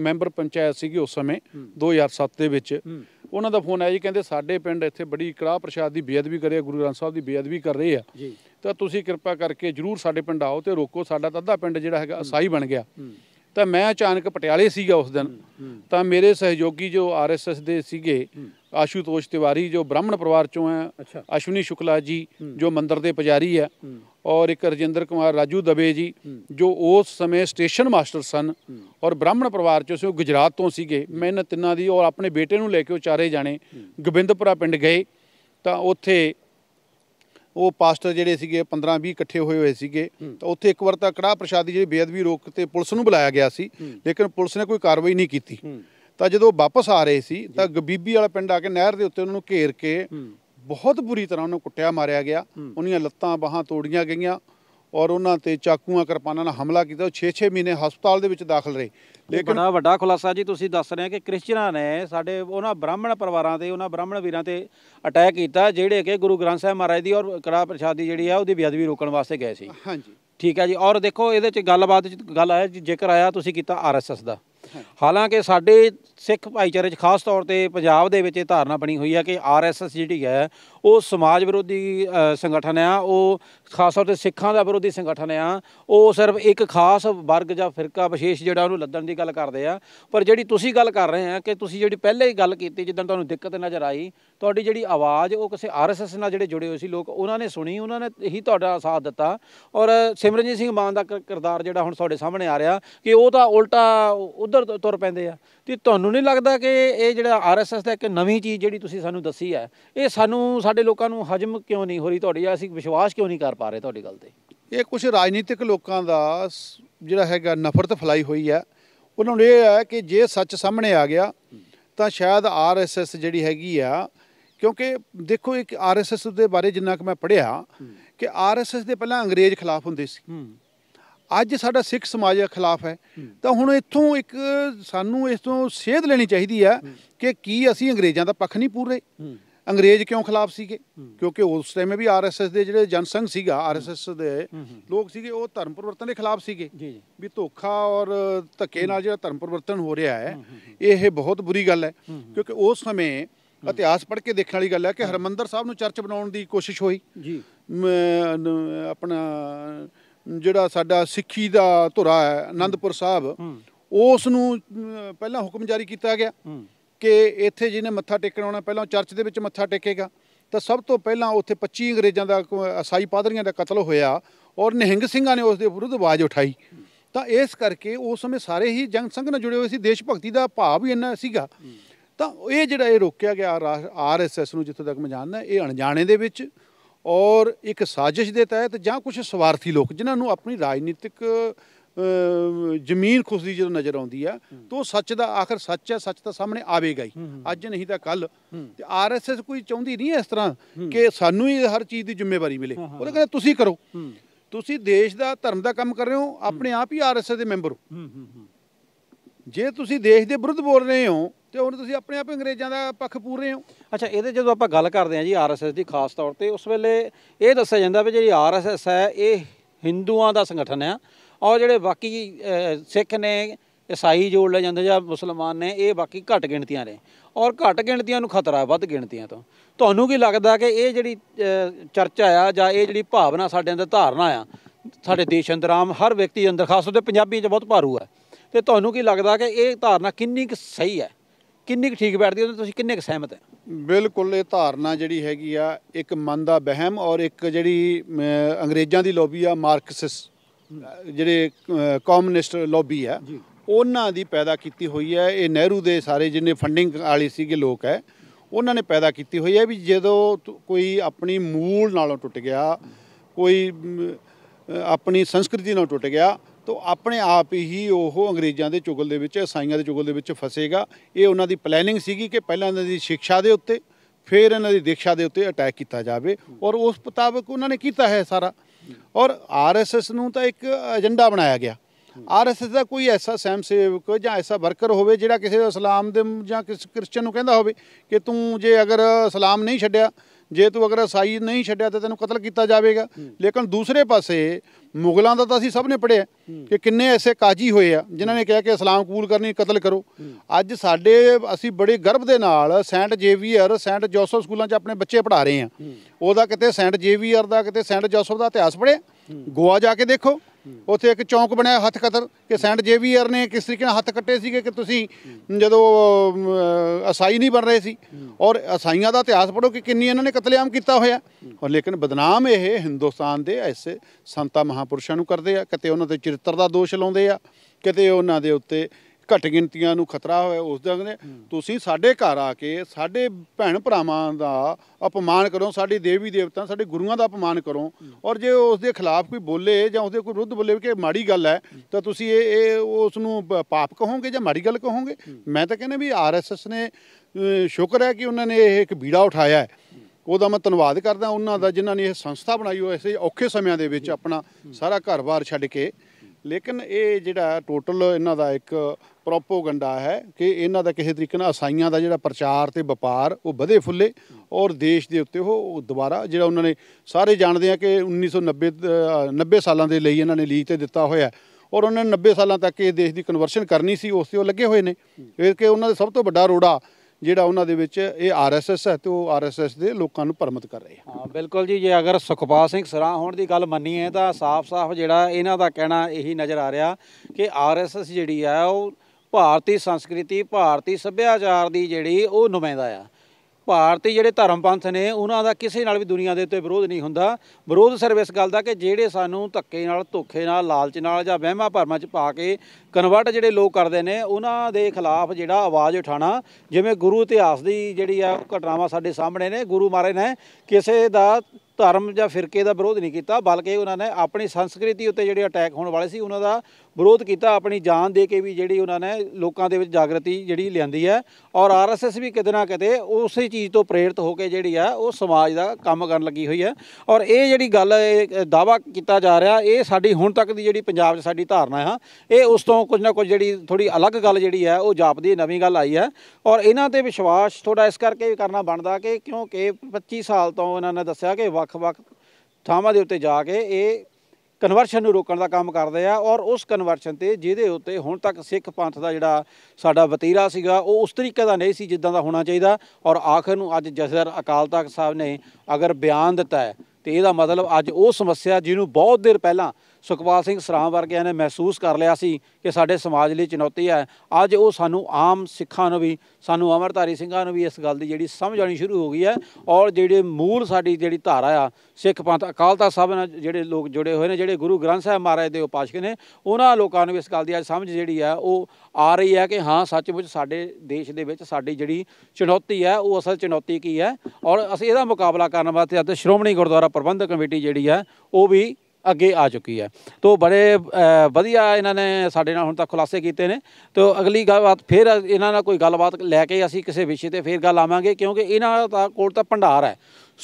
ਮੈਂਬਰ ਪੰਚਾਇਤ ਸੀਗੇ ਉਸ ਸਮੇਂ 2007 ਦੇ ਵਿੱਚ ਉਹਨਾਂ ਦਾ ਫੋਨ ਆਇਆ ਜੀ ਕਹਿੰਦੇ ਸਾਡੇ ਪਿੰਡ ਇੱਥੇ ਬੜੀ ਕੜਾਹ ਪ੍ਰਸ਼ਾਦ ਦੀ ਬੇਅਦਬੀ ਕਰਿਆ ਗੁਰੂ ਗ੍ਰੰਥ ਸਾਹਿਬ ਦੀ ਬੇਅਦਬੀ ਕਰ ਰਹੇ ਆ ਜੀ ਤਾਂ ਤੁਸੀਂ ਕਿਰਪਾ ਕਰਕੇ ਜਰੂਰ ਸਾਡੇ ਪਿੰਡ ਆਓ ਤੇ ਰੋਕੋ ਸਾਡਾ ਤਾਂ ਅੱਧਾ ਪਿੰਡ ਜਿਹੜਾ ਹੈਗਾ ਅਸਾਈ ਬਣ ਗਿਆ ਤਾਂ ਮੈਂ ਅਚਾਨਕ ਪਟਿਆਲੇ ਸੀਗਾ ਉਸ ਦਿਨ ਤਾਂ ਮੇਰੇ ਸਹਿਯੋਗੀ ਜੋ ਆਰਐਸਐਸ ਦੇ ਸੀਗੇ ਆਸ਼ੂਤੋਸ਼ ਤਿਵਾਰੀ ਜੋ ਬ੍ਰਾਹਮਣ ਪਰਿਵਾਰ ਚੋਂ ਹੈ ਅਸ਼ਵਨੀ ਸ਼ੁਕਲਾ ਜੀ ਜੋ ਮੰਦਰ ਦੇ ਪੁਜਾਰੀ ਹੈ ਔਰ ਇੱਕ ਰਜਿੰਦਰ ਕੁਮਾਰ ਰਾਜੂ ਦਬੇ ਜੀ ਜੋ ਉਸ ਸਮੇਂ ਸਟੇਸ਼ਨ ਮਾਸਟਰ ਸਨ ਔਰ ਬ੍ਰਾਹਮਣ ਪਰਿਵਾਰ ਚੋਂ ਸੀ ਉਹ ਗੁਜਰਾਤ ਤੋਂ ਸੀਗੇ ਮੈਂ ਇਹਨਾਂ ਤਿੰਨਾਂ ਦੀ ਔਰ ਆਪਣੇ ਬੇਟੇ ਨੂੰ ਲੈ ਕੇ ਉਹ ਚਾਰੇ ਜਾਣੇ ਗੋਬਿੰਦਪੁਰਾ ਪਿੰਡ ਗਏ ਤਾਂ ਉੱਥੇ ਉਹ ਪਾਸਟਰ ਜਿਹੜੇ ਸੀਗੇ 15 20 ਇਕੱਠੇ ਹੋਏ ਹੋਏ ਸੀਗੇ ਤਾਂ ਉੱਥੇ ਇੱਕ ਵਾਰ ਤਾਂ ਕੜਾ ਪ੍ਰਸ਼ਾਦੀ ਜਿਹੜੀ ਬੇਅਦਬੀ ਰੋਕ ਤੇ ਪੁਲਿਸ ਨੂੰ ਬੁਲਾਇਆ ਗਿਆ ਸੀ ਲੇਕਿਨ ਪੁਲਿਸ ਨੇ ਕੋਈ ਕਾਰਵਾਈ ਨਹੀਂ ਕੀਤੀ ਤਾਂ ਜਦੋਂ ਵਾਪਸ ਆ ਰਹੇ ਸੀ ਤਾਂ ਗਬੀਬੀ ਵਾਲਾ ਪਿੰਡ ਆ ਕੇ ਨਹਿਰ ਦੇ ਉੱਤੇ ਉਹਨਾਂ ਨੂੰ ਘੇਰ ਕੇ ਬਹੁਤ ਬੁਰੀ ਤਰ੍ਹਾਂ ਉਹਨਾਂ ਨੂੰ ਕੁੱਟਿਆ ਮਾਰਿਆ ਗਿਆ ਉਹਨੀਆਂ ਲੱਤਾਂ ਬਾਹਾਂ ਤੋੜੀਆਂ ਗਈਆਂ ਔਰ ਉਹਨਾਂ ਤੇ ਚਾਕੂਆਂ ਕਿਰਪਾਨਾਂ ਨਾਲ ਹਮਲਾ ਕੀਤਾ ਉਹ 6-6 ਮਹੀਨੇ ਹਸਪਤਾਲ ਦੇ ਵਿੱਚ ਦਾਖਲ ਰਹੇ ਲੇਕਿਨ ਬੜਾ ਵੱਡਾ ਖੁਲਾਸਾ ਜੀ ਤੁਸੀਂ ਦੱਸ ਰਹੇ ਕਿ ਕ੍ਰਿਸਚੀਅਨਾਂ ਨੇ ਸਾਡੇ ਉਹਨਾਂ ਬ੍ਰਾਹਮਣ ਪਰਿਵਾਰਾਂ ਤੇ ਉਹਨਾਂ ਬ੍ਰਾਹਮਣ ਵੀਰਾਂ ਤੇ ਅਟੈਕ ਕੀਤਾ ਜਿਹੜੇ ਕਿ ਗੁਰੂ ਗ੍ਰੰਥ ਸਾਹਿਬ ਮਹਾਰਾਜ ਦੀ ਔਰ ਕੜਾ ਪ੍ਰਸ਼ਾਦੀ ਜਿਹੜੀ ਆ ਉਹਦੀ ਬੇਅਦਬੀ ਰੋਕਣ ਵਾਸਤੇ ਗਏ ਸੀ ਹਾਂਜੀ ਠੀਕ ਹੈ ਜੀ ਔਰ ਦੇਖੋ ਇਹਦੇ ਚ ਗੱਲਬਾਤ ਚ ਗੱਲ ਆਇਆ ਜੇਕਰ ਆਇਆ ਤੁਸੀਂ ਕੀਤਾ ਆਰਐਸਐਸ ਦਾ ਹਾਲਾਂਕਿ ਸਾਡੇ ਸਿੱਖ ਭਾਈਚਾਰੇ 'ਚ ਖਾਸ ਤੌਰ ਤੇ ਪੰਜਾਬ ਦੇ ਵਿੱਚ ਇਹ ਧਾਰਨਾ ਬਣੀ ਹੋਈ ਹੈ ਕਿ ਆਰਐਸਐਸ ਜਿਹੜੀ ਹੈ ਉਹ ਸਮਾਜ ਵਿਰੋਧੀ ਸੰਗਠਨ ਆ ਉਹ ਖਾਸ ਤੌਰ ਤੇ ਸਿੱਖਾਂ ਦਾ ਵਿਰੋਧੀ ਸੰਗਠਨ ਆ ਉਹ ਸਿਰਫ ਇੱਕ ਖਾਸ ਵਰਗ ਜਾਂ ਫਿਰਕਾ ਵਿਸ਼ੇਸ਼ ਜਿਹੜਾ ਉਹਨੂੰ ਲੱਦਣ ਦੀ ਗੱਲ ਕਰਦੇ ਆ ਪਰ ਜਿਹੜੀ ਤੁਸੀਂ ਗੱਲ ਕਰ ਰਹੇ ਆ ਕਿ ਤੁਸੀਂ ਜਿਹੜੀ ਪਹਿਲੇ ਹੀ ਗੱਲ ਕੀਤੀ ਜਿੱਦਾਂ ਤੁਹਾਨੂੰ ਦਿੱਕਤ ਨਜ਼ਰ ਆਈ ਤੁਹਾਡੀ ਜਿਹੜੀ ਆਵਾਜ਼ ਉਹ ਕਿਸੇ ਆਰਐਸਐਸ ਨਾਲ ਜਿਹੜੇ ਜੁੜੇ ਹੋਏ ਸੀ ਲੋਕ ਉਹਨਾਂ ਨੇ ਸੁਣੀ ਉਹਨਾਂ ਨੇ ਹੀ ਤੁਹਾਡਾ ਸਾਥ ਦਿੱਤਾ ਔਰ ਸਿਮਰਨਜੀਤ ਸਿੰਘ ਮਾਨ ਦਾ ਕਿਰਦਾਰ ਜਿਹੜਾ ਹੁਣ ਤੁਹਾਡੇ ਸਾਹਮਣੇ ਆ ਰਿਹਾ ਕਿ ਉਹ ਤਾਂ ਉਲਟਾ ਉਧਰ ਤੁਰ ਪੈਂਦੇ ਆ ਤੇ ਤੁਹਾਨੂੰ ਨਹੀਂ ਲੱਗਦਾ ਕਿ ਇਹ ਜਿਹੜਾ ਆਰਐਸਐਸ ਦਾ ਇੱਕ ਨਵੀਂ ਚੀਜ਼ ਜਿਹੜੀ ਤੁਸੀਂ ਸਾਨੂੰ ਦੱਸੀ ਹੈ ਇਹ ਸਾਨੂੰ ਸਾਡੇ ਲੋਕਾਂ ਨੂੰ ਹਜਮ ਕਿਉਂ ਨਹੀਂ ਹੋ ਰਹੀ ਤੁਹਾਡੀ ਅਸੀਂ ਵਿਸ਼ਵਾਸ ਕਿਉਂ ਨਹੀਂ ਕਰ ਪਾ ਰਹੇ ਤੁਹਾਡੀ ਗੱਲ ਤੇ ਇਹ ਕੁਝ ਰਾਜਨੀਤਿਕ ਲੋਕਾਂ ਦਾ ਜਿਹੜਾ ਹੈਗਾ ਨਫ਼ਰਤ ਫਲਾਈ ਹੋਈ ਹੈ ਉਹਨਾਂ ਨੂੰ ਇਹ ਹੈ ਕਿ ਜੇ ਸੱਚ ਸਾਹਮਣੇ ਆ ਗਿਆ ਤਾਂ ਸ਼ਾਇਦ ਆਰਐਸਐਸ ਜਿਹੜੀ ਹੈਗੀ ਆ ਕਿਉਂਕਿ ਦੇਖੋ ਇੱਕ ਆਰਐਸਐਸ ਦੇ ਬਾਰੇ ਜਿੰਨਾ ਕਿ ਮੈਂ ਪੜਿਆ ਕਿ ਆਰਐਸਐਸ ਦੇ ਪਹਿਲਾਂ ਅੰਗਰੇਜ਼ ਖਿਲਾਫ ਹੁੰਦੇ ਸੀ ਅੱਜ ਸਾਡਾ ਸਿੱਖ ਸਮਾਜ ਖਿਲਾਫ ਹੈ ਤਾਂ ਹੁਣ ਇੱਥੋਂ ਇੱਕ ਸਾਨੂੰ ਇਸ ਤੋਂ ਸੇਧ ਲੈਣੀ ਚਾਹੀਦੀ ਆ ਕਿ ਕੀ ਅਸੀਂ ਅੰਗਰੇਜ਼ਾਂ ਦਾ ਪੱਖ ਨਹੀਂ ਪੂਰੇ ਅੰਗਰੇਜ਼ ਕਿਉਂ ਖਿਲਾਫ ਸੀਗੇ ਕਿਉਂਕਿ ਉਸ ਟਾਈਮੇ ਵੀ ਆਰਐਸਐਸ ਦੇ ਜਿਹੜੇ ਜਨਸੰਗ ਸੀਗਾ ਆਰਐਸਐਸ ਦੇ ਲੋਕ ਸੀਗੇ ਉਹ ਧਰਮ ਪਰਵਰਤਨ ਦੇ ਖਿਲਾਫ ਸੀਗੇ ਵੀ ਧੋਖਾ ਔਰ ਧੱਕੇ ਨਾਲ ਜਿਹੜਾ ਧਰਮ ਪਰਵਰਤਨ ਹੋ ਰਿਹਾ ਹੈ ਇਹ ਬਹੁਤ ਬੁਰੀ ਗੱਲ ਹੈ ਕਿਉਂਕਿ ਉਸ ਸਮੇਂ ਇਤਿਹਾਸ ਪੜ੍ਹ ਕੇ ਦੇਖਣ ਵਾਲੀ ਗੱਲ ਹੈ ਕਿ ਹਰਮੰਦਰ ਸਾਹਿਬ ਨੂੰ ਚਰਚ ਬਣਾਉਣ ਦੀ ਕੋਸ਼ਿਸ਼ ਹੋਈ ਜੀ ਆਪਣਾ ਜਿਹੜਾ ਸਾਡਾ ਸਿੱਖੀ ਦਾ ਧੁਰਾ ਹੈ ਅਨੰਦਪੁਰ ਸਾਹਿਬ ਉਸ ਨੂੰ ਪਹਿਲਾਂ ਹੁਕਮ ਜਾਰੀ ਕੀਤਾ ਗਿਆ ਕਿ ਇੱਥੇ ਜਿਹਨੇ ਮੱਥਾ ਟੇਕਣ ਆਉਣਾ ਪਹਿਲਾਂ ਚਰਚ ਦੇ ਵਿੱਚ ਮੱਥਾ ਟੇਕੇਗਾ ਤਾਂ ਸਭ ਤੋਂ ਪਹਿਲਾਂ ਉੱਥੇ 25 ਅੰਗਰੇਜ਼ਾਂ ਦਾ ਅਸਾਈ ਪਾਦਰੀਆਂ ਦਾ ਕਤਲ ਹੋਇਆ ਔਰ ਨਿਹੰਗ ਸਿੰਘਾਂ ਨੇ ਉਸ ਦੇ ਵਿਰੁੱਧ ਆਵਾਜ਼ ਉਠਾਈ ਤਾਂ ਇਸ ਕਰਕੇ ਉਸ ਸਮੇਂ ਸਾਰੇ ਹੀ ਜੰਗ ਸੰਘ ਨਾਲ ਜੁੜੇ ਹੋਏ ਸੀ ਦੇਸ਼ ਭਗਤੀ ਦਾ ਭਾਵ ਹੀ ਇੰਨਾ ਸੀਗਾ ਤਾਂ ਇਹ ਜਿਹੜਾ ਇਹ ਰੋਕਿਆ ਗਿਆ ਆਰਐਸਐਸ ਨੂੰ ਜਿੱਥੋਂ ਤੱਕ ਮੈਂ ਜਾਣਦਾ ਇਹ ਅਣਜਾਣੇ ਦੇ ਵਿੱਚ ਔਰ ਇੱਕ ਸਾਜ਼ਿਸ਼ ਦੇ ਤਹਿਤ ਜਾਂ ਕੁਝ ਸਵਾਰਥੀ ਲੋਕ ਜਿਨ੍ਹਾਂ ਨੂੰ ਆਪਣੀ ਰਾਜਨੀਤਿਕ ਜ਼ਮੀਨ ਖੁਸਦੀ ਜਦੋਂ ਨਜ਼ਰ ਆਉਂਦੀ ਆ ਤੋ ਸੱਚ ਦਾ ਆਖਰ ਸੱਚ ਹੈ ਸੱਚ ਤਾਂ ਸਾਹਮਣੇ ਆਵੇਗਾ ਹੀ ਅੱਜ ਨਹੀਂ ਤਾਂ ਕੱਲ ਤੇ ਆਰਐਸਐਸ ਕੋਈ ਚਾਹੁੰਦੀ ਨਹੀਂ ਇਸ ਤਰ੍ਹਾਂ ਕਿ ਸਾਨੂੰ ਹੀ ਹਰ ਚੀਜ਼ ਦੀ ਜ਼ਿੰਮੇਵਾਰੀ ਮਿਲੇ ਉਹ ਕਹਿੰਦਾ ਤੁਸੀਂ ਕਰੋ ਤੁਸੀਂ ਦੇਸ਼ ਦਾ ਧਰਮ ਦਾ ਕੰਮ ਕਰ ਰਹੇ ਹੋ ਆਪਣੇ ਆਪ ਹੀ ਆਰਐਸਐਸ ਦੇ ਮੈਂਬਰ ਹੋ ਜੇ ਤੁਸੀਂ ਦੇਸ਼ ਦੇ ਵਿਰੁੱਧ ਬੋਲ ਰਹੇ ਹੋ ਤੇ ਹੁਣ ਤੁਸੀਂ ਆਪਣੇ ਆਪ ਅੰਗਰੇਜ਼ਾਂ ਦਾ ਪੱਖ ਪੂਰ ਰਹੇ ਹੋ ਅੱਛਾ ਇਹਦੇ ਜਦੋਂ ਆਪਾਂ ਗੱਲ ਕਰਦੇ ਆ ਜੀ ਆਰਐਸਐਸ ਦੀ ਖਾਸ ਤੌਰ ਤੇ ਉਸ ਵੇਲੇ ਇਹ ਦੱਸਿਆ ਜਾਂਦਾ ਵੀ ਜਿਹੜੀ ਆਰਐਸਐਸ ਹੈ ਇਹ ਹਿੰਦੂਆਂ ਦਾ ਸੰਗਠਨ ਹੈ ਔਰ ਜਿਹੜੇ ਬਾਕੀ ਸਿੱਖ ਨੇ ਈਸਾਈ ਜੋੜ ਲਏ ਜਾਂਦੇ ਜਾਂ ਮੁਸਲਮਾਨ ਨੇ ਇਹ ਬਾਕੀ ਘੱਟ ਗਿਣਤੀਆਂ ਨੇ ਔਰ ਘੱਟ ਗਿਣਤੀਆਂ ਨੂੰ ਖਤਰਾ ਵੱਧ ਗਿਣਤੀਆਂ ਤੋਂ ਤੁਹਾਨੂੰ ਕੀ ਲੱਗਦਾ ਕਿ ਇਹ ਜਿਹੜੀ ਚਰਚਾ ਆ ਜਾਂ ਇਹ ਜਿਹੜੀ ਭਾਵਨਾ ਸਾਡੇ ਅੰਦਰ ਧਾਰਨਾ ਆ ਸਾਡੇ ਦੇਸ਼ ਅੰਦਰ ਆਮ ਹਰ ਵਿਅਕਤੀ ਅੰਦਰ ਖਾਸ ਤੌਰ ਤੇ ਪੰਜਾਬੀ 'ਚ ਬਹੁਤ ਭਾਰੂ ਹੈ ਤੇ ਤੁਹਾਨੂੰ ਕੀ ਲੱਗਦਾ ਕਿ ਇਹ ਧਾਰਨਾ ਕਿੰਨੀ ਕੁ ਸਹੀ ਹੈ ਕਿੰਨੀ ਕੁ ਠੀਕ ਬੈਠਦੀ ਉਹਦੇ ਤੁਸੀਂ ਕਿੰਨੇ ਕੁ ਸਹਿਮਤ ਹੈ ਬਿਲਕੁਲ ਇਹ ਧਾਰਨਾ ਜਿਹੜੀ ਹੈਗੀ ਆ ਇੱਕ ਮਨ ਦਾ ਬਹਿਮ ਔਰ ਇੱਕ ਜਿਹੜੀ ਅੰਗਰੇਜ਼ਾਂ ਦੀ ਲੋਬੀ ਆ ਮਾਰਕਸਿਸ ਜਿਹੜੇ ਕਮਿਊਨਿਸਟ ਲੋਬੀ ਆ ਉਹਨਾਂ ਦੀ ਪੈਦਾ ਕੀਤੀ ਹੋਈ ਹੈ ਇਹ ਨਹਿਰੂ ਦੇ ਸਾਰੇ ਜਿੰਨੇ ਫੰਡਿੰਗ ਵਾਲੇ ਸੀਗੇ ਲੋਕ ਹੈ ਉਹਨਾਂ ਨੇ ਪੈਦਾ ਕੀਤੀ ਹੋਈ ਹੈ ਵੀ ਜਦੋਂ ਕੋਈ ਆਪਣੀ ਮੂਲ ਨਾਲੋਂ ਟੁੱਟ ਗਿਆ ਕੋਈ ਆਪਣੀ ਸੰਸਕ੍ਰਿਤੀ ਨਾਲੋਂ ਟੁੱਟ ਗਿਆ ਤੋ ਆਪਣੇ ਆਪ ਹੀ ਉਹ ਅੰਗਰੇਜ਼ਾਂ ਦੇ ਚੁਗਲ ਦੇ ਵਿੱਚ ਸਾਈਆਂ ਦੇ ਚੁਗਲ ਦੇ ਵਿੱਚ ਫਸੇਗਾ ਇਹ ਉਹਨਾਂ ਦੀ ਪਲੈਨਿੰਗ ਸੀਗੀ ਕਿ ਪਹਿਲਾਂ ਇਹਨਾਂ ਦੀ ਸਿੱਖਿਆ ਦੇ ਉੱਤੇ ਫਿਰ ਇਹਨਾਂ ਦੀ ਦੀਕਸ਼ਾ ਦੇ ਉੱਤੇ ਅਟੈਕ ਕੀਤਾ ਜਾਵੇ ਔਰ ਉਸ ਮੁਤਾਬਕ ਉਹਨਾਂ ਨੇ ਕੀਤਾ ਹੈ ਸਾਰਾ ਔਰ ਆਰਐਸਐਸ ਨੂੰ ਤਾਂ ਇੱਕ ਏਜੰਡਾ ਬਣਾਇਆ ਗਿਆ ਆਰਐਸਐਸ ਦਾ ਕੋਈ ਐਸਾ ਸੈਮ ਸੇਵਕ ਜਾਂ ਐਸਾ ਵਰਕਰ ਹੋਵੇ ਜਿਹੜਾ ਕਿਸੇ ਇਸਲਾਮ ਦੇ ਜਾਂ ਕਿਸ ਕ੍ਰਿਸਚੀਅਨ ਨੂੰ ਕਹਿੰਦਾ ਹੋਵੇ ਕਿ ਤੂੰ ਜੇ ਅਗਰ ਇਸਲਾਮ ਨਹੀਂ ਛੱਡਿਆ ਜੇ ਤੂੰ ਅਗਰ ਸਾਈ ਨਹੀਂ ਛੱਡਿਆ ਤਾਂ ਤੈਨੂੰ ਕਤਲ ਕੀਤਾ ਜਾਵੇਗਾ ਲੇਕਿਨ ਦੂਸਰੇ ਪਾਸੇ ਮੁਗਲਾਂ ਦਾ ਤਾਂ ਅਸੀਂ ਸਭ ਨੇ ਪੜਿਆ ਕਿ ਕਿੰਨੇ ਐਸੇ ਕਾਜੀ ਹੋਏ ਆ ਜਿਨ੍ਹਾਂ ਨੇ ਕਿਹਾ ਕਿ ਇਸਲਾਮ ਕਬੂਲ ਕਰਨੀ ਕਤਲ ਕਰੋ ਅੱਜ ਸਾਡੇ ਅਸੀਂ ਬੜੇ ਗਰਭ ਦੇ ਨਾਲ ਸੈਂਟ ਜੇਵੀਅਰ ਸੈਂਟ ਜੋਸਫ ਸਕੂਲਾਂ 'ਚ ਆਪਣੇ ਬੱਚੇ ਪੜਾ ਰਹੇ ਆ ਉਹਦਾ ਕਿਤੇ ਸੈਂਟ ਜੇਵੀਅਰ ਦਾ ਕਿਤੇ ਸੈਂਟ ਜੋਸਫ ਦਾ ਇਤਿਹਾਸ ਪੜਿਆ ਗੋਆ ਜਾ ਕੇ ਦੇਖੋ ਉੱਥੇ ਇੱਕ ਚੌਂਕ ਬਣਿਆ ਹੱਥ ਕਤਰ ਕਿ ਸੈਂਟ ਜੇਵੀਅਰ ਨੇ ਕਿਸ ਤਰੀਕੇ ਨਾਲ ਹੱਥ ਕੱਟੇ ਸੀਗੇ ਕਿ ਤੁਸੀਂ ਜਦੋਂ ਅਸਾਈ ਨਹੀਂ ਬਣ ਰਹੇ ਸੀ ਔਰ ਅਸਾਈਆਂ ਦਾ ਇਤਿਹਾਸ ਪੜੋ ਕਿ ਕਿੰਨੀ ਇਹਨਾਂ ਨੇ ਕਤਲੇਆਮ ਕੀਤਾ ਹੋਇਆ ਔਰ ਲੇਕਿਨ ਬਦਨਾਮ ਇਹ ਹਿੰਦੁਸਤਾਨ ਦੇ ਐਸੇ ਸੰਤਾ ਮਹਾਪੁਰਸ਼ਾਂ ਨੂੰ ਕਰਦੇ ਆ ਕਿਤੇ ਉਹਨਾਂ ਤੇ ਚਰਿੱਤਰ ਦਾ ਦੋਸ਼ ਲਾਉਂਦੇ ਆ ਕਿਤੇ ਉਹਨਾਂ ਦੇ ਉੱਤੇ ਘੱਟ ਗਿਣਤੀਆਂ ਨੂੰ ਖਤਰਾ ਹੋਵੇ ਉਸ ਦਾ ਕਹਿੰਦੇ ਤੁਸੀਂ ਸਾਡੇ ਘਰ ਆ ਕੇ ਸਾਡੇ ਭੈਣ ਭਰਾਵਾਂ ਦਾ ਅਪਮਾਨ ਕਰੋ ਸਾਡੀ ਦੇਵੀ ਦੇਵਤਾ ਸਾਡੇ ਗੁਰੂਆਂ ਦਾ ਅਪਮਾਨ ਕਰੋ ਔਰ ਜੇ ਉਸ ਦੇ ਖਿਲਾਫ ਕੋਈ ਬੋਲੇ ਜਾਂ ਉਹਦੇ ਕੋਈ ਰੁੱਧ ਬੋਲੇ ਕਿ ਮਾੜੀ ਗੱਲ ਹੈ ਤਾਂ ਤੁਸੀਂ ਇਹ ਇਹ ਉਸ ਨੂੰ ਪਾਪ ਕਹੋਗੇ ਜਾਂ ਮਾੜੀ ਗੱਲ ਕਹੋਗੇ ਮੈਂ ਤਾਂ ਕਹਿੰਦਾ ਵੀ ਆਰਐਸਐਸ ਨੇ ਸ਼ੁਕਰ ਹੈ ਕਿ ਉਹਨਾਂ ਨੇ ਇਹ ਇੱਕ ਬੀੜਾ ਉਠਾਇਆ ਹੈ ਉਹਦਾ ਮੈਂ ਧੰਨਵਾਦ ਕਰਦਾ ਉਹਨਾਂ ਦਾ ਜਿਨ੍ਹਾਂ ਨੇ ਇਹ ਸੰਸਥਾ ਬਣਾਈ ਹੋਈ ਐਸੇ ਔਖੇ ਸਮਿਆਂ ਦੇ ਵਿੱਚ ਆਪਣਾ ਸਾਰਾ ਘਰ-ਬਾਰ ਛੱਡ ਕੇ ਲੇਕਿਨ ਇਹ ਜਿਹੜਾ ਟੋਟਲ ਇਹਨਾਂ ਦਾ ਇੱਕ ਪ੍ਰੋਪੋਗੰਡਾ ਹੈ ਕਿ ਇਹਨਾਂ ਦਾ ਕਿਸੇ ਤਰੀਕੇ ਨਾਲ ਅਸਾਈਆਂ ਦਾ ਜਿਹੜਾ ਪ੍ਰਚਾਰ ਤੇ ਵਪਾਰ ਉਹ ਵਧੇ ਫੁੱਲੇ ਔਰ ਦੇਸ਼ ਦੇ ਉੱਤੇ ਉਹ ਦੁਬਾਰਾ ਜਿਹੜਾ ਉਹਨਾਂ ਨੇ ਸਾਰੇ ਜਾਣਦੇ ਆ ਕਿ 1990 90 ਸਾਲਾਂ ਦੇ ਲਈ ਇਹਨਾਂ ਨੇ ਲੀਜ਼ ਤੇ ਦਿੱਤਾ ਹੋਇਆ ਔਰ ਉਹਨਾਂ ਨੇ 90 ਸਾਲਾਂ ਤੱਕ ਇਹ ਦੇਸ਼ ਦੀ ਕਨਵਰਸ਼ਨ ਕਰਨੀ ਸੀ ਉਸ ਤੇ ਉਹ ਲੱਗੇ ਹੋਏ ਨੇ ਕਿ ਉਹਨਾਂ ਦਾ ਸਭ ਤੋਂ ਵੱਡਾ ਰੋੜਾ ਜਿਹੜਾ ਉਹਨਾਂ ਦੇ ਵਿੱਚ ਇਹ ਆਰਐਸਐਸ ਹੈ ਤੇ ਉਹ ਆਰਐਸਐਸ ਦੇ ਲੋਕਾਂ ਨੂੰ ਪਰਮਤ ਕਰ ਰਹੇ ਹਾਂ ਬਿਲਕੁਲ ਜੀ ਜੇ ਅਗਰ ਸੁਖਪਾਲ ਸਿੰਘ ਸਰਾਹ ਹੋਣ ਦੀ ਗੱਲ ਮੰਨੀਏ ਤਾਂ ਸਾਫ਼-ਸਾਫ਼ ਜਿਹੜਾ ਇਹਨਾਂ ਦਾ ਕਹਿਣਾ ਇਹੀ ਨਜ਼ਰ ਆ ਰਿਹਾ ਕਿ ਆਰਐਸਐਸ ਜਿਹੜੀ ਆ ਉਹ ਭਾਰਤੀ ਸੰਸਕ੍ਰਿਤੀ ਭਾਰਤੀ ਸੱਭਿਆਚਾਰ ਦੀ ਜਿਹੜੀ ਉਹ ਨੁਮਾਇੰਦਾ ਆ ਭਾਰਤੀ ਜਿਹੜੇ ਧਰਮ ਪੰਥ ਨੇ ਉਹਨਾਂ ਦਾ ਕਿਸੇ ਨਾਲ ਵੀ ਦੁਨੀਆ ਦੇ ਉੱਤੇ ਵਿਰੋਧ ਨਹੀਂ ਹੁੰਦਾ ਵਿਰੋਧ ਸਿਰਫ ਇਸ ਗੱਲ ਦਾ ਕਿ ਜਿਹੜੇ ਸਾਨੂੰ ਧੱਕੇ ਨਾਲ ਧੋਖੇ ਨਾਲ ਲਾਲਚ ਨਾਲ ਜਾਂ ਵਹਿਮਾਂ ਭਰਮਾਂ 'ਚ ਪਾ ਕੇ ਕਨਵਰਟ ਜਿਹੜੇ ਲੋਕ ਕਰਦੇ ਨੇ ਉਹਨਾਂ ਦੇ ਖਿਲਾਫ ਜਿਹੜਾ ਆਵਾਜ਼ ਉਠਾਣਾ ਜਿਵੇਂ ਗੁਰੂ ਇਤਿਹਾਸ ਦੀ ਜਿਹੜੀ ਆ ਘਟਨਾਵਾਂ ਸਾਡੇ ਸਾਹਮਣੇ ਨੇ ਗੁਰੂ ਮਾਰੇ ਨੇ ਕਿਸੇ ਦਾ ਧਰਮ ਜਾਂ ਫਿਰਕੇ ਦਾ ਵਿਰੋਧ ਨਹੀਂ ਕੀਤਾ ਬਲਕਿ ਉਹਨਾਂ ਨੇ ਆਪਣੀ ਸੰਸਕ੍ਰਿਤੀ ਉੱਤੇ ਜਿਹੜੇ ਅਟੈਕ ਹੋਣ ਵਾਲੇ ਸੀ ਉਹਨਾਂ ਦਾ ਵਿਰੋਧ ਕੀਤਾ ਆਪਣੀ ਜਾਨ ਦੇ ਕੇ ਵੀ ਜਿਹੜੀ ਉਹਨਾਂ ਨੇ ਲੋਕਾਂ ਦੇ ਵਿੱਚ ਜਾਗਰਤੀ ਜਿਹੜੀ ਲਿਆਂਦੀ ਹੈ ਔਰ ਆਰਐਸਐਸ ਵੀ ਕਿਤੇ ਨਾ ਕਿਤੇ ਉਸੇ ਚੀਜ਼ ਤੋਂ ਪ੍ਰੇਰਿਤ ਹੋ ਕੇ ਜਿਹੜੀ ਆ ਉਹ ਸਮਾਜ ਦਾ ਕੰਮ ਕਰਨ ਲੱਗੀ ਹੋਈ ਹੈ ਔਰ ਇਹ ਜਿਹੜੀ ਗੱਲ ਦਾਵਾ ਕੀਤਾ ਜਾ ਰਿਹਾ ਇਹ ਸਾਡੀ ਹੁਣ ਤੱਕ ਦੀ ਜਿਹੜੀ ਪੰਜਾਬ 'ਚ ਸਾਡੀ ਧਾਰਨਾ ਹੈ ਇਹ ਉਸ ਤੋਂ ਕੁਝ ਨਾ ਕੁਝ ਜਿਹੜੀ ਥੋੜੀ ਅਲੱਗ ਗੱਲ ਜਿਹੜੀ ਹੈ ਉਹ ਜਾਪਦੀ ਨਵੀਂ ਗੱਲ ਆਈ ਹੈ ਔਰ ਇਹਨਾਂ ਤੇ ਵਿਸ਼ਵਾਸ ਥੋੜਾ ਇਸ ਕਰਕੇ ਵੀ ਕਰਨਾ ਬਣਦਾ ਕਿ ਕਿਉਂਕਿ 25 ਸਾਲ ਤੋਂ ਇਹਨਾਂ ਨੇ ਦੱਸਿਆ ਕਿ ਵੱਖ-ਵੱਖ ਥਾਵਾਂ ਦੇ ਉੱਤੇ ਜਾ ਕੇ ਇਹ ਕਨਵਰਸ਼ਨ ਨੂੰ ਰੋਕਣ ਦਾ ਕੰਮ ਕਰਦੇ ਆ ਔਰ ਉਸ ਕਨਵਰਸ਼ਨ ਤੇ ਜਿਹਦੇ ਉੱਤੇ ਹੁਣ ਤੱਕ ਸਿੱਖ ਪੰਥ ਦਾ ਜਿਹੜਾ ਸਾਡਾ ਵਤੀਰਾ ਸੀਗਾ ਉਹ ਉਸ ਤਰੀਕੇ ਦਾ ਨਹੀਂ ਸੀ ਜਿੱਦਾਂ ਦਾ ਹੋਣਾ ਚਾਹੀਦਾ ਔਰ ਆਖਰ ਨੂੰ ਅੱਜ ਜਸਰ ਅਕਾਲ ਤਖਤ ਸਾਹਿਬ ਨੇ ਅਗਰ ਬਿਆਨ ਦਿੱਤਾ ਹੈ ਤੇ ਇਹਦਾ ਮਤਲਬ ਅੱਜ ਉਹ ਸਮੱਸਿਆ ਜਿਹਨੂੰ ਬਹੁਤ ਦੇਰ ਪਹਿਲਾਂ ਸੁਖਪਾਲ ਸਿੰਘ ਸਰਾਹ ਵਰਗਿਆਂ ਨੇ ਮਹਿਸੂਸ ਕਰ ਲਿਆ ਸੀ ਕਿ ਸਾਡੇ ਸਮਾਜ ਲਈ ਚੁਣੌਤੀ ਹੈ ਅੱਜ ਉਹ ਸਾਨੂੰ ਆਮ ਸਿੱਖਾਂ ਨੂੰ ਵੀ ਸਾਨੂੰ ਅਮਰਤਾਰੀ ਸਿੰਘਾਂ ਨੂੰ ਵੀ ਇਸ ਗੱਲ ਦੀ ਜਿਹੜੀ ਸਮਝ ਆਣੀ ਸ਼ੁਰੂ ਹੋ ਗਈ ਹੈ ਔਰ ਜਿਹੜੇ ਮੂਲ ਸਾਡੀ ਜਿਹੜੀ ਧਾਰਾ ਆ ਸਿੱਖ ਪੰਥ ਅਕਾਲ ਤਖਤ ਸਾਹਿਬ ਨਾਲ ਜਿਹੜੇ ਲੋਕ ਜੁੜੇ ਹੋਏ ਨੇ ਜਿਹੜੇ ਗੁਰੂ ਗ੍ਰੰਥ ਸਾਹਿਬ ਮਹਾਰਾਜ ਦੇ ਉਪਾਸ਼ਕ ਨੇ ਉਹਨਾਂ ਲੋਕਾਂ ਨੂੰ ਇਸ ਗੱਲ ਦੀ ਅੱਜ ਸਮਝ ਜਿਹੜੀ ਹੈ ਉਹ ਆ ਰਹੀ ਹੈ ਕਿ ਹਾਂ ਸੱਚਮੁੱਚ ਸਾਡੇ ਦੇਸ਼ ਦੇ ਵਿੱਚ ਸਾਡੀ ਜਿਹੜੀ ਚੁਣੌਤੀ ਹੈ ਉਹ ਅਸਲ ਚੁਣੌਤੀ ਕੀ ਹੈ ਔਰ ਅਸੀਂ ਇਹਦਾ ਮੁਕਾਬਲਾ ਕਰਨ ਵਾਸਤੇ ਅੱਜ ਸ਼੍ਰੋਮਣੀ ਗੁਰਦੁਆਰਾ ਪ੍ਰਬੰਧਕ ਕਮੇਟੀ ਜਿਹੜੀ ਹੈ ਉਹ ਵੀ ਅੱਗੇ ਆ ਚੁੱਕੀ ਹੈ ਤੋਂ ਬੜੇ ਵਧੀਆ ਇਹਨਾਂ ਨੇ ਸਾਡੇ ਨਾਲ ਹੁਣ ਤੱਕ ਖੁਲਾਸੇ ਕੀਤੇ ਨੇ ਤੋਂ ਅਗਲੀ ਗੱਲਬਾਤ ਫਿਰ ਇਹਨਾਂ ਨਾਲ ਕੋਈ ਗੱਲਬਾਤ ਲੈ ਕੇ ਅਸੀਂ ਕਿਸੇ ਵਿਸ਼ੇ ਤੇ ਫਿਰ ਗੱਲ ਆਵਾਂਗੇ ਕਿਉਂਕਿ ਇਹਨਾਂ ਦਾ ਕੋਲ ਤਾਂ ਭੰਡਾਰ ਹੈ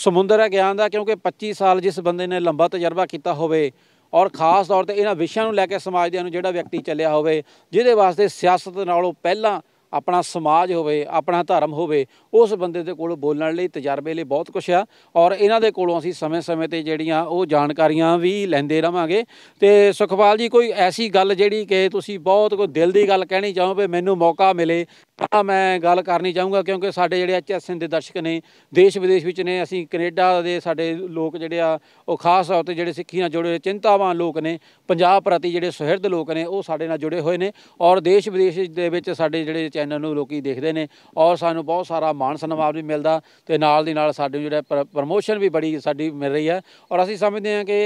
ਸਮੁੰਦਰ ਹੈ ਗਿਆਨ ਦਾ ਕਿਉਂਕਿ 25 ਸਾਲ ਜਿਸ ਬੰਦੇ ਨੇ ਲੰਬਾ ਤਜਰਬਾ ਕੀਤਾ ਹੋਵੇ ਔਰ ਖਾਸ ਤੌਰ ਤੇ ਇਹਨਾਂ ਵਿਸ਼ਿਆਂ ਨੂੰ ਲੈ ਕੇ ਸਮਾਜ ਦੇ ਨੂੰ ਜਿਹੜਾ ਵਿਅਕਤੀ ਚੱਲਿਆ ਹੋਵੇ ਜਿਹਦੇ ਵਾਸਤੇ ਸਿਆਸਤ ਨਾਲੋਂ ਪਹਿਲਾਂ ਆਪਣਾ ਸਮਾਜ ਹੋਵੇ ਆਪਣਾ ਧਰਮ ਹੋਵੇ ਉਸ ਬੰਦੇ ਦੇ ਕੋਲ ਬੋਲਣ ਲਈ ਤਜਰਬੇ ਲਈ ਬਹੁਤ ਕੁਝ ਆ ਔਰ ਇਹਨਾਂ ਦੇ ਕੋਲੋਂ ਅਸੀਂ ਸਮੇਂ-ਸਮੇਂ ਤੇ ਜਿਹੜੀਆਂ ਉਹ ਜਾਣਕਾਰੀਆਂ ਵੀ ਲੈਂਦੇ ਰਵਾਂਗੇ ਤੇ ਸੁਖਪਾਲ ਜੀ ਕੋਈ ਐਸੀ ਗੱਲ ਜਿਹੜੀ ਕਿ ਤੁਸੀਂ ਬਹੁਤ ਕੋਈ ਦਿਲ ਦੀ ਗੱਲ ਕਹਿਣੀ ਚਾਹੋ ਵੀ ਮੈਨੂੰ ਮੌਕਾ ਮਿਲੇ ਤਾਂ ਮੈਂ ਗੱਲ ਕਰਨੀ ਚਾਹੂੰਗਾ ਕਿਉਂਕਿ ਸਾਡੇ ਜਿਹੜੇ ਐਚਐਸਐਨ ਦੇ ਦਰਸ਼ਕ ਨੇ ਦੇਸ਼ ਵਿਦੇਸ਼ ਵਿੱਚ ਨੇ ਅਸੀਂ ਕੈਨੇਡਾ ਦੇ ਸਾਡੇ ਲੋਕ ਜਿਹੜੇ ਆ ਉਹ ਖਾਸ ਤੌਰ ਤੇ ਜਿਹੜੇ ਸਿੱਖੀ ਨਾਲ ਜੁੜੇ ਚਿੰਤਾਵਾਂ ਲੋਕ ਨੇ ਪੰਜਾਬ ਪ੍ਰਤੀ ਜਿਹੜੇ ਸਹਿਰਦ ਲੋਕ ਨੇ ਉਹ ਸਾਡੇ ਨਾਲ ਜੁੜੇ ਹੋਏ ਨੇ ਔਰ ਦੇਸ਼ ਵਿਦੇਸ਼ ਦੇ ਵਿੱਚ ਸਾਡੇ ਜਿਹੜੇ ਚੈਨਲ ਨੂੰ ਲੋਕੀ ਦੇਖਦੇ ਨੇ ਔਰ ਸਾਨੂੰ ਬਹੁਤ ਸਾਰਾ ਮਾਣ ਸਨਮਾਨ ਵੀ ਮਿਲਦਾ ਤੇ ਨਾਲ ਦੀ ਨਾਲ ਸਾਡੇ ਜਿਹੜਾ ਪ੍ਰਮੋਸ਼ਨ ਵੀ ਬੜੀ ਸਾਡੀ ਮਿਲ ਰਹੀ ਹੈ ਔਰ ਅਸੀਂ ਸਮਝਦੇ ਹਾਂ ਕਿ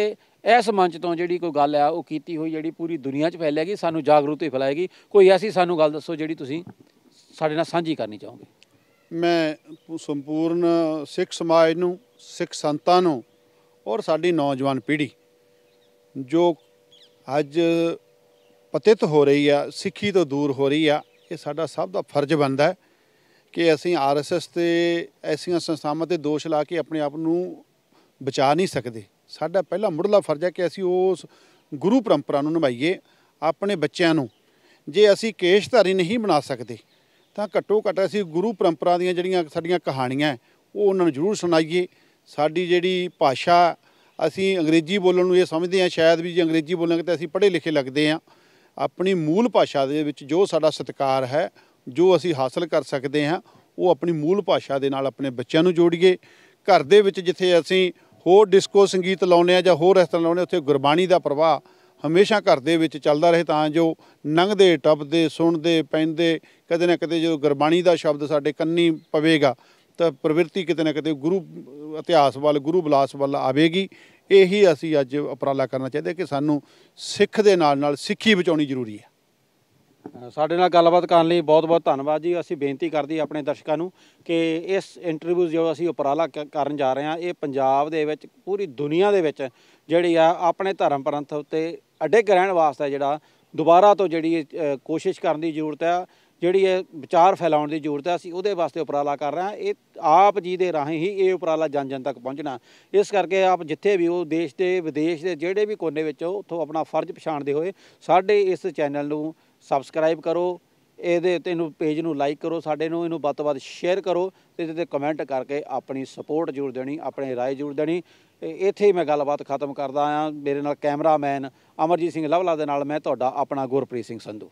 ਇਸ ਮੰਚ ਤੋਂ ਜਿਹੜੀ ਕੋਈ ਗੱਲ ਆ ਉਹ ਕੀਤੀ ਹੋਈ ਜਿਹੜੀ ਪੂਰੀ ਦੁਨੀਆ 'ਚ ਫੈਲੇਗੀ ਸਾਨੂੰ ਜਾਗਰੂਕਤੀ ਫੈਲਾਏਗੀ ਕੋਈ ਐਸੀ ਸਾਨੂੰ ਗੱਲ ਦੱਸੋ ਜਿਹੜੀ ਤੁਸੀਂ ਸਾਡੇ ਨਾਲ ਸਾਂਝੀ ਕਰਨੀ ਚਾਹੋਗੇ ਮੈਂ ਸੰਪੂਰਨ ਸਿੱਖ ਸਮਾਜ ਨੂੰ ਸਿੱਖ ਸੰਤਾਂ ਨੂੰ ਔਰ ਸਾਡੀ ਨੌਜਵਾਨ ਪੀੜ੍ਹੀ ਜੋ ਅੱਜ ਪਤਿਤ ਹੋ ਰਹੀ ਆ ਸਿੱਖੀ ਤੋਂ ਦੂਰ ਹੋ ਰਹੀ ਆ ਇਹ ਸਾਡਾ ਸਭ ਦਾ ਫਰਜ਼ ਬਣਦਾ ਹੈ ਕਿ ਅਸੀਂ ਆਰਐਸਐਸ ਤੇ ਐਸੀਆਂ ਸੰਸਥਾਵਾਂ ਤੇ ਦੋਸ਼ ਲਾ ਕੇ ਆਪਣੇ ਆਪ ਨੂੰ ਬਚਾ ਨਹੀਂ ਸਕਦੇ ਸਾਡਾ ਪਹਿਲਾ ਮੁੱਢਲਾ ਫਰਜ਼ ਹੈ ਕਿ ਅਸੀਂ ਉਸ ਗੁਰੂ ਪਰੰਪਰਾ ਨੂੰ ਨਿਭਾਈਏ ਆਪਣੇ ਬੱਚਿਆਂ ਨੂੰ ਜੇ ਅਸੀਂ ਕੇਸ਼ਧਾਰੀ ਨਹੀਂ ਬਣਾ ਸਕਦੇ ਤਾਂ ਘੱਟੋ ਘੱਟ ਅਸੀਂ ਗੁਰੂ ਪਰੰਪਰਾ ਦੀਆਂ ਜਿਹੜੀਆਂ ਸਾਡੀਆਂ ਕਹਾਣੀਆਂ ਉਹ ਉਹਨਾਂ ਨੂੰ ਜ਼ਰੂਰ ਸੁਣਾਈਏ ਸਾਡੀ ਜਿਹੜੀ ਭਾਸ਼ਾ ਅਸੀਂ ਅੰਗਰੇਜ਼ੀ ਬੋਲਣ ਨੂੰ ਇਹ ਸਮਝਦੇ ਹਾਂ ਸ਼ਾਇਦ ਵੀ ਜੇ ਅੰਗਰੇਜ਼ੀ ਬੋਲਾਂਗੇ ਤਾਂ ਅਸੀਂ ਪੜ੍ਹੇ ਲਿਖੇ ਲੱਗਦੇ ਹਾਂ ਆਪਣੀ ਮੂਲ ਭਾਸ਼ਾ ਦੇ ਵਿੱਚ ਜੋ ਸਾਡਾ ਸਤਕਾਰ ਹੈ ਜੋ ਅਸੀਂ ਹਾਸਲ ਕਰ ਸਕਦੇ ਹਾਂ ਉਹ ਆਪਣੀ ਮੂਲ ਭਾਸ਼ਾ ਦੇ ਨਾਲ ਆਪਣੇ ਬੱਚਿਆਂ ਨੂੰ ਜੋੜੀਏ ਘਰ ਦੇ ਵਿੱਚ ਜਿੱਥੇ ਅਸੀਂ ਹੋਰ ਡਿਸਕੋ ਸੰਗੀਤ ਲਾਉਨੇ ਆ ਜਾਂ ਹੋਰ ਇਸ ਤਰ੍ਹਾਂ ਲਾਉਨੇ ਉੱਥੇ ਗੁਰਬਾਣੀ ਦਾ ਪ੍ਰਵਾਹ ਹਮੇਸ਼ਾ ਘਰ ਦੇ ਵਿੱਚ ਚੱਲਦਾ ਰਹੇ ਤਾਂ ਜੋ ਨੰਗਦੇ ਟੱਪਦੇ ਸੁਣਦੇ ਪੈਂਦੇ ਕਦੇ ਨਾ ਕਦੇ ਜੋ ਗੁਰਬਾਣੀ ਦਾ ਸ਼ਬਦ ਸਾਡੇ ਕੰਨੀ ਪਵੇਗਾ ਤਾਂ ਪ੍ਰਵਿਰਤੀ ਕਿਤੇ ਨਾ ਕਿਤੇ ਗੁਰੂ ਇਤਿਹਾਸ ਵੱਲ ਗੁਰੂ ਬਲਾਸ ਵੱਲ ਆਵੇਗੀ ਇਹੀ ਅਸੀਂ ਅੱਜ ਉਪਰਾਲਾ ਕਰਨਾ ਚਾਹੀਦਾ ਕਿ ਸਾਨੂੰ ਸਿੱਖ ਦੇ ਨਾਲ ਨਾਲ ਸਿੱਖੀ ਬਚਾਉਣੀ ਜ਼ਰੂਰੀ ਹੈ ਸਾਡੇ ਨਾਲ ਗੱਲਬਾਤ ਕਰਨ ਲਈ ਬਹੁਤ-ਬਹੁਤ ਧੰਨਵਾਦ ਜੀ ਅਸੀਂ ਬੇਨਤੀ ਕਰਦੇ ਆਪਣੇ ਦਰਸ਼ਕਾਂ ਨੂੰ ਕਿ ਇਸ ਇੰਟਰਵਿਊ ਜੋ ਅਸੀਂ ਉਪਰਾਲਾ ਕਰਨ ਜਾ ਰਹੇ ਹਾਂ ਇਹ ਪੰਜਾਬ ਦੇ ਵਿੱਚ ਪੂਰੀ ਦੁਨੀਆ ਦੇ ਵਿੱਚ ਜਿਹੜੀ ਆ ਆਪਣੇ ਧਰਮ ਪੰਥ ਉੱਤੇ ਅਡਿੱਗ ਰਹਿਣ ਵਾਸਤੇ ਜਿਹੜਾ ਦੁਬਾਰਾ ਤੋਂ ਜਿਹੜੀ ਕੋਸ਼ਿਸ਼ ਕਰਨ ਦੀ ਜ਼ਰੂਰਤ ਹੈ ਜਿਹੜੀ ਹੈ ਵਿਚਾਰ ਫੈਲਾਉਣ ਦੀ ਜ਼ਰੂਰਤ ਹੈ ਅਸੀਂ ਉਹਦੇ ਵਾਸਤੇ ਉਪਰਾਲਾ ਕਰ ਰਹੇ ਹਾਂ ਇਹ ਆਪ ਜੀ ਦੇ ਰਾਹੀਂ ਹੀ ਇਹ ਉਪਰਾਲਾ ਜਨ ਜਨ ਤੱਕ ਪਹੁੰਚਣਾ ਇਸ ਕਰਕੇ ਆਪ ਜਿੱਥੇ ਵੀ ਉਹ ਦੇਸ਼ ਦੇ ਵਿਦੇਸ਼ ਦੇ ਜਿਹੜੇ ਵੀ ਕੋਨੇ ਵਿੱਚ ਉੱਥੋਂ ਆਪਣਾ ਫਰਜ਼ ਪਛਾਣਦੇ ਹੋਏ ਸਾਡੇ ਇਸ ਚੈਨਲ ਨੂੰ ਸਬਸਕ੍ਰਾਈਬ ਕਰੋ ਇਹਦੇ ਉੱਤੇ ਇਹਨੂੰ ਪੇਜ ਨੂੰ ਲਾਈਕ ਕਰੋ ਸਾਡੇ ਨੂੰ ਇਹਨੂੰ ਵੱਧ ਵੱਧ ਸ਼ੇਅਰ ਕਰੋ ਤੇ ਇਹਦੇ ਤੇ ਕਮੈਂਟ ਕਰਕੇ ਆਪਣੀ ਸਪੋਰਟ ਜ਼ਰੂਰ ਦੇਣੀ ਆਪਣੇ رائے ਜ਼ਰੂਰ ਦੇਣੀ ਇੱਥੇ ਹੀ ਮੈਂ ਗੱਲਬਾਤ ਖਤਮ ਕਰਦਾ ਆ ਮੇਰੇ ਨਾਲ ਕੈਮਰਾਮੈਨ ਅਮਰਜੀਤ ਸਿੰਘ ਲਵਲਾ ਦੇ ਨਾਲ ਮੈਂ ਤੁਹਾਡਾ ਆਪਣਾ ਗੁਰਪ੍ਰੀਤ ਸਿੰਘ ਸੰਧੂ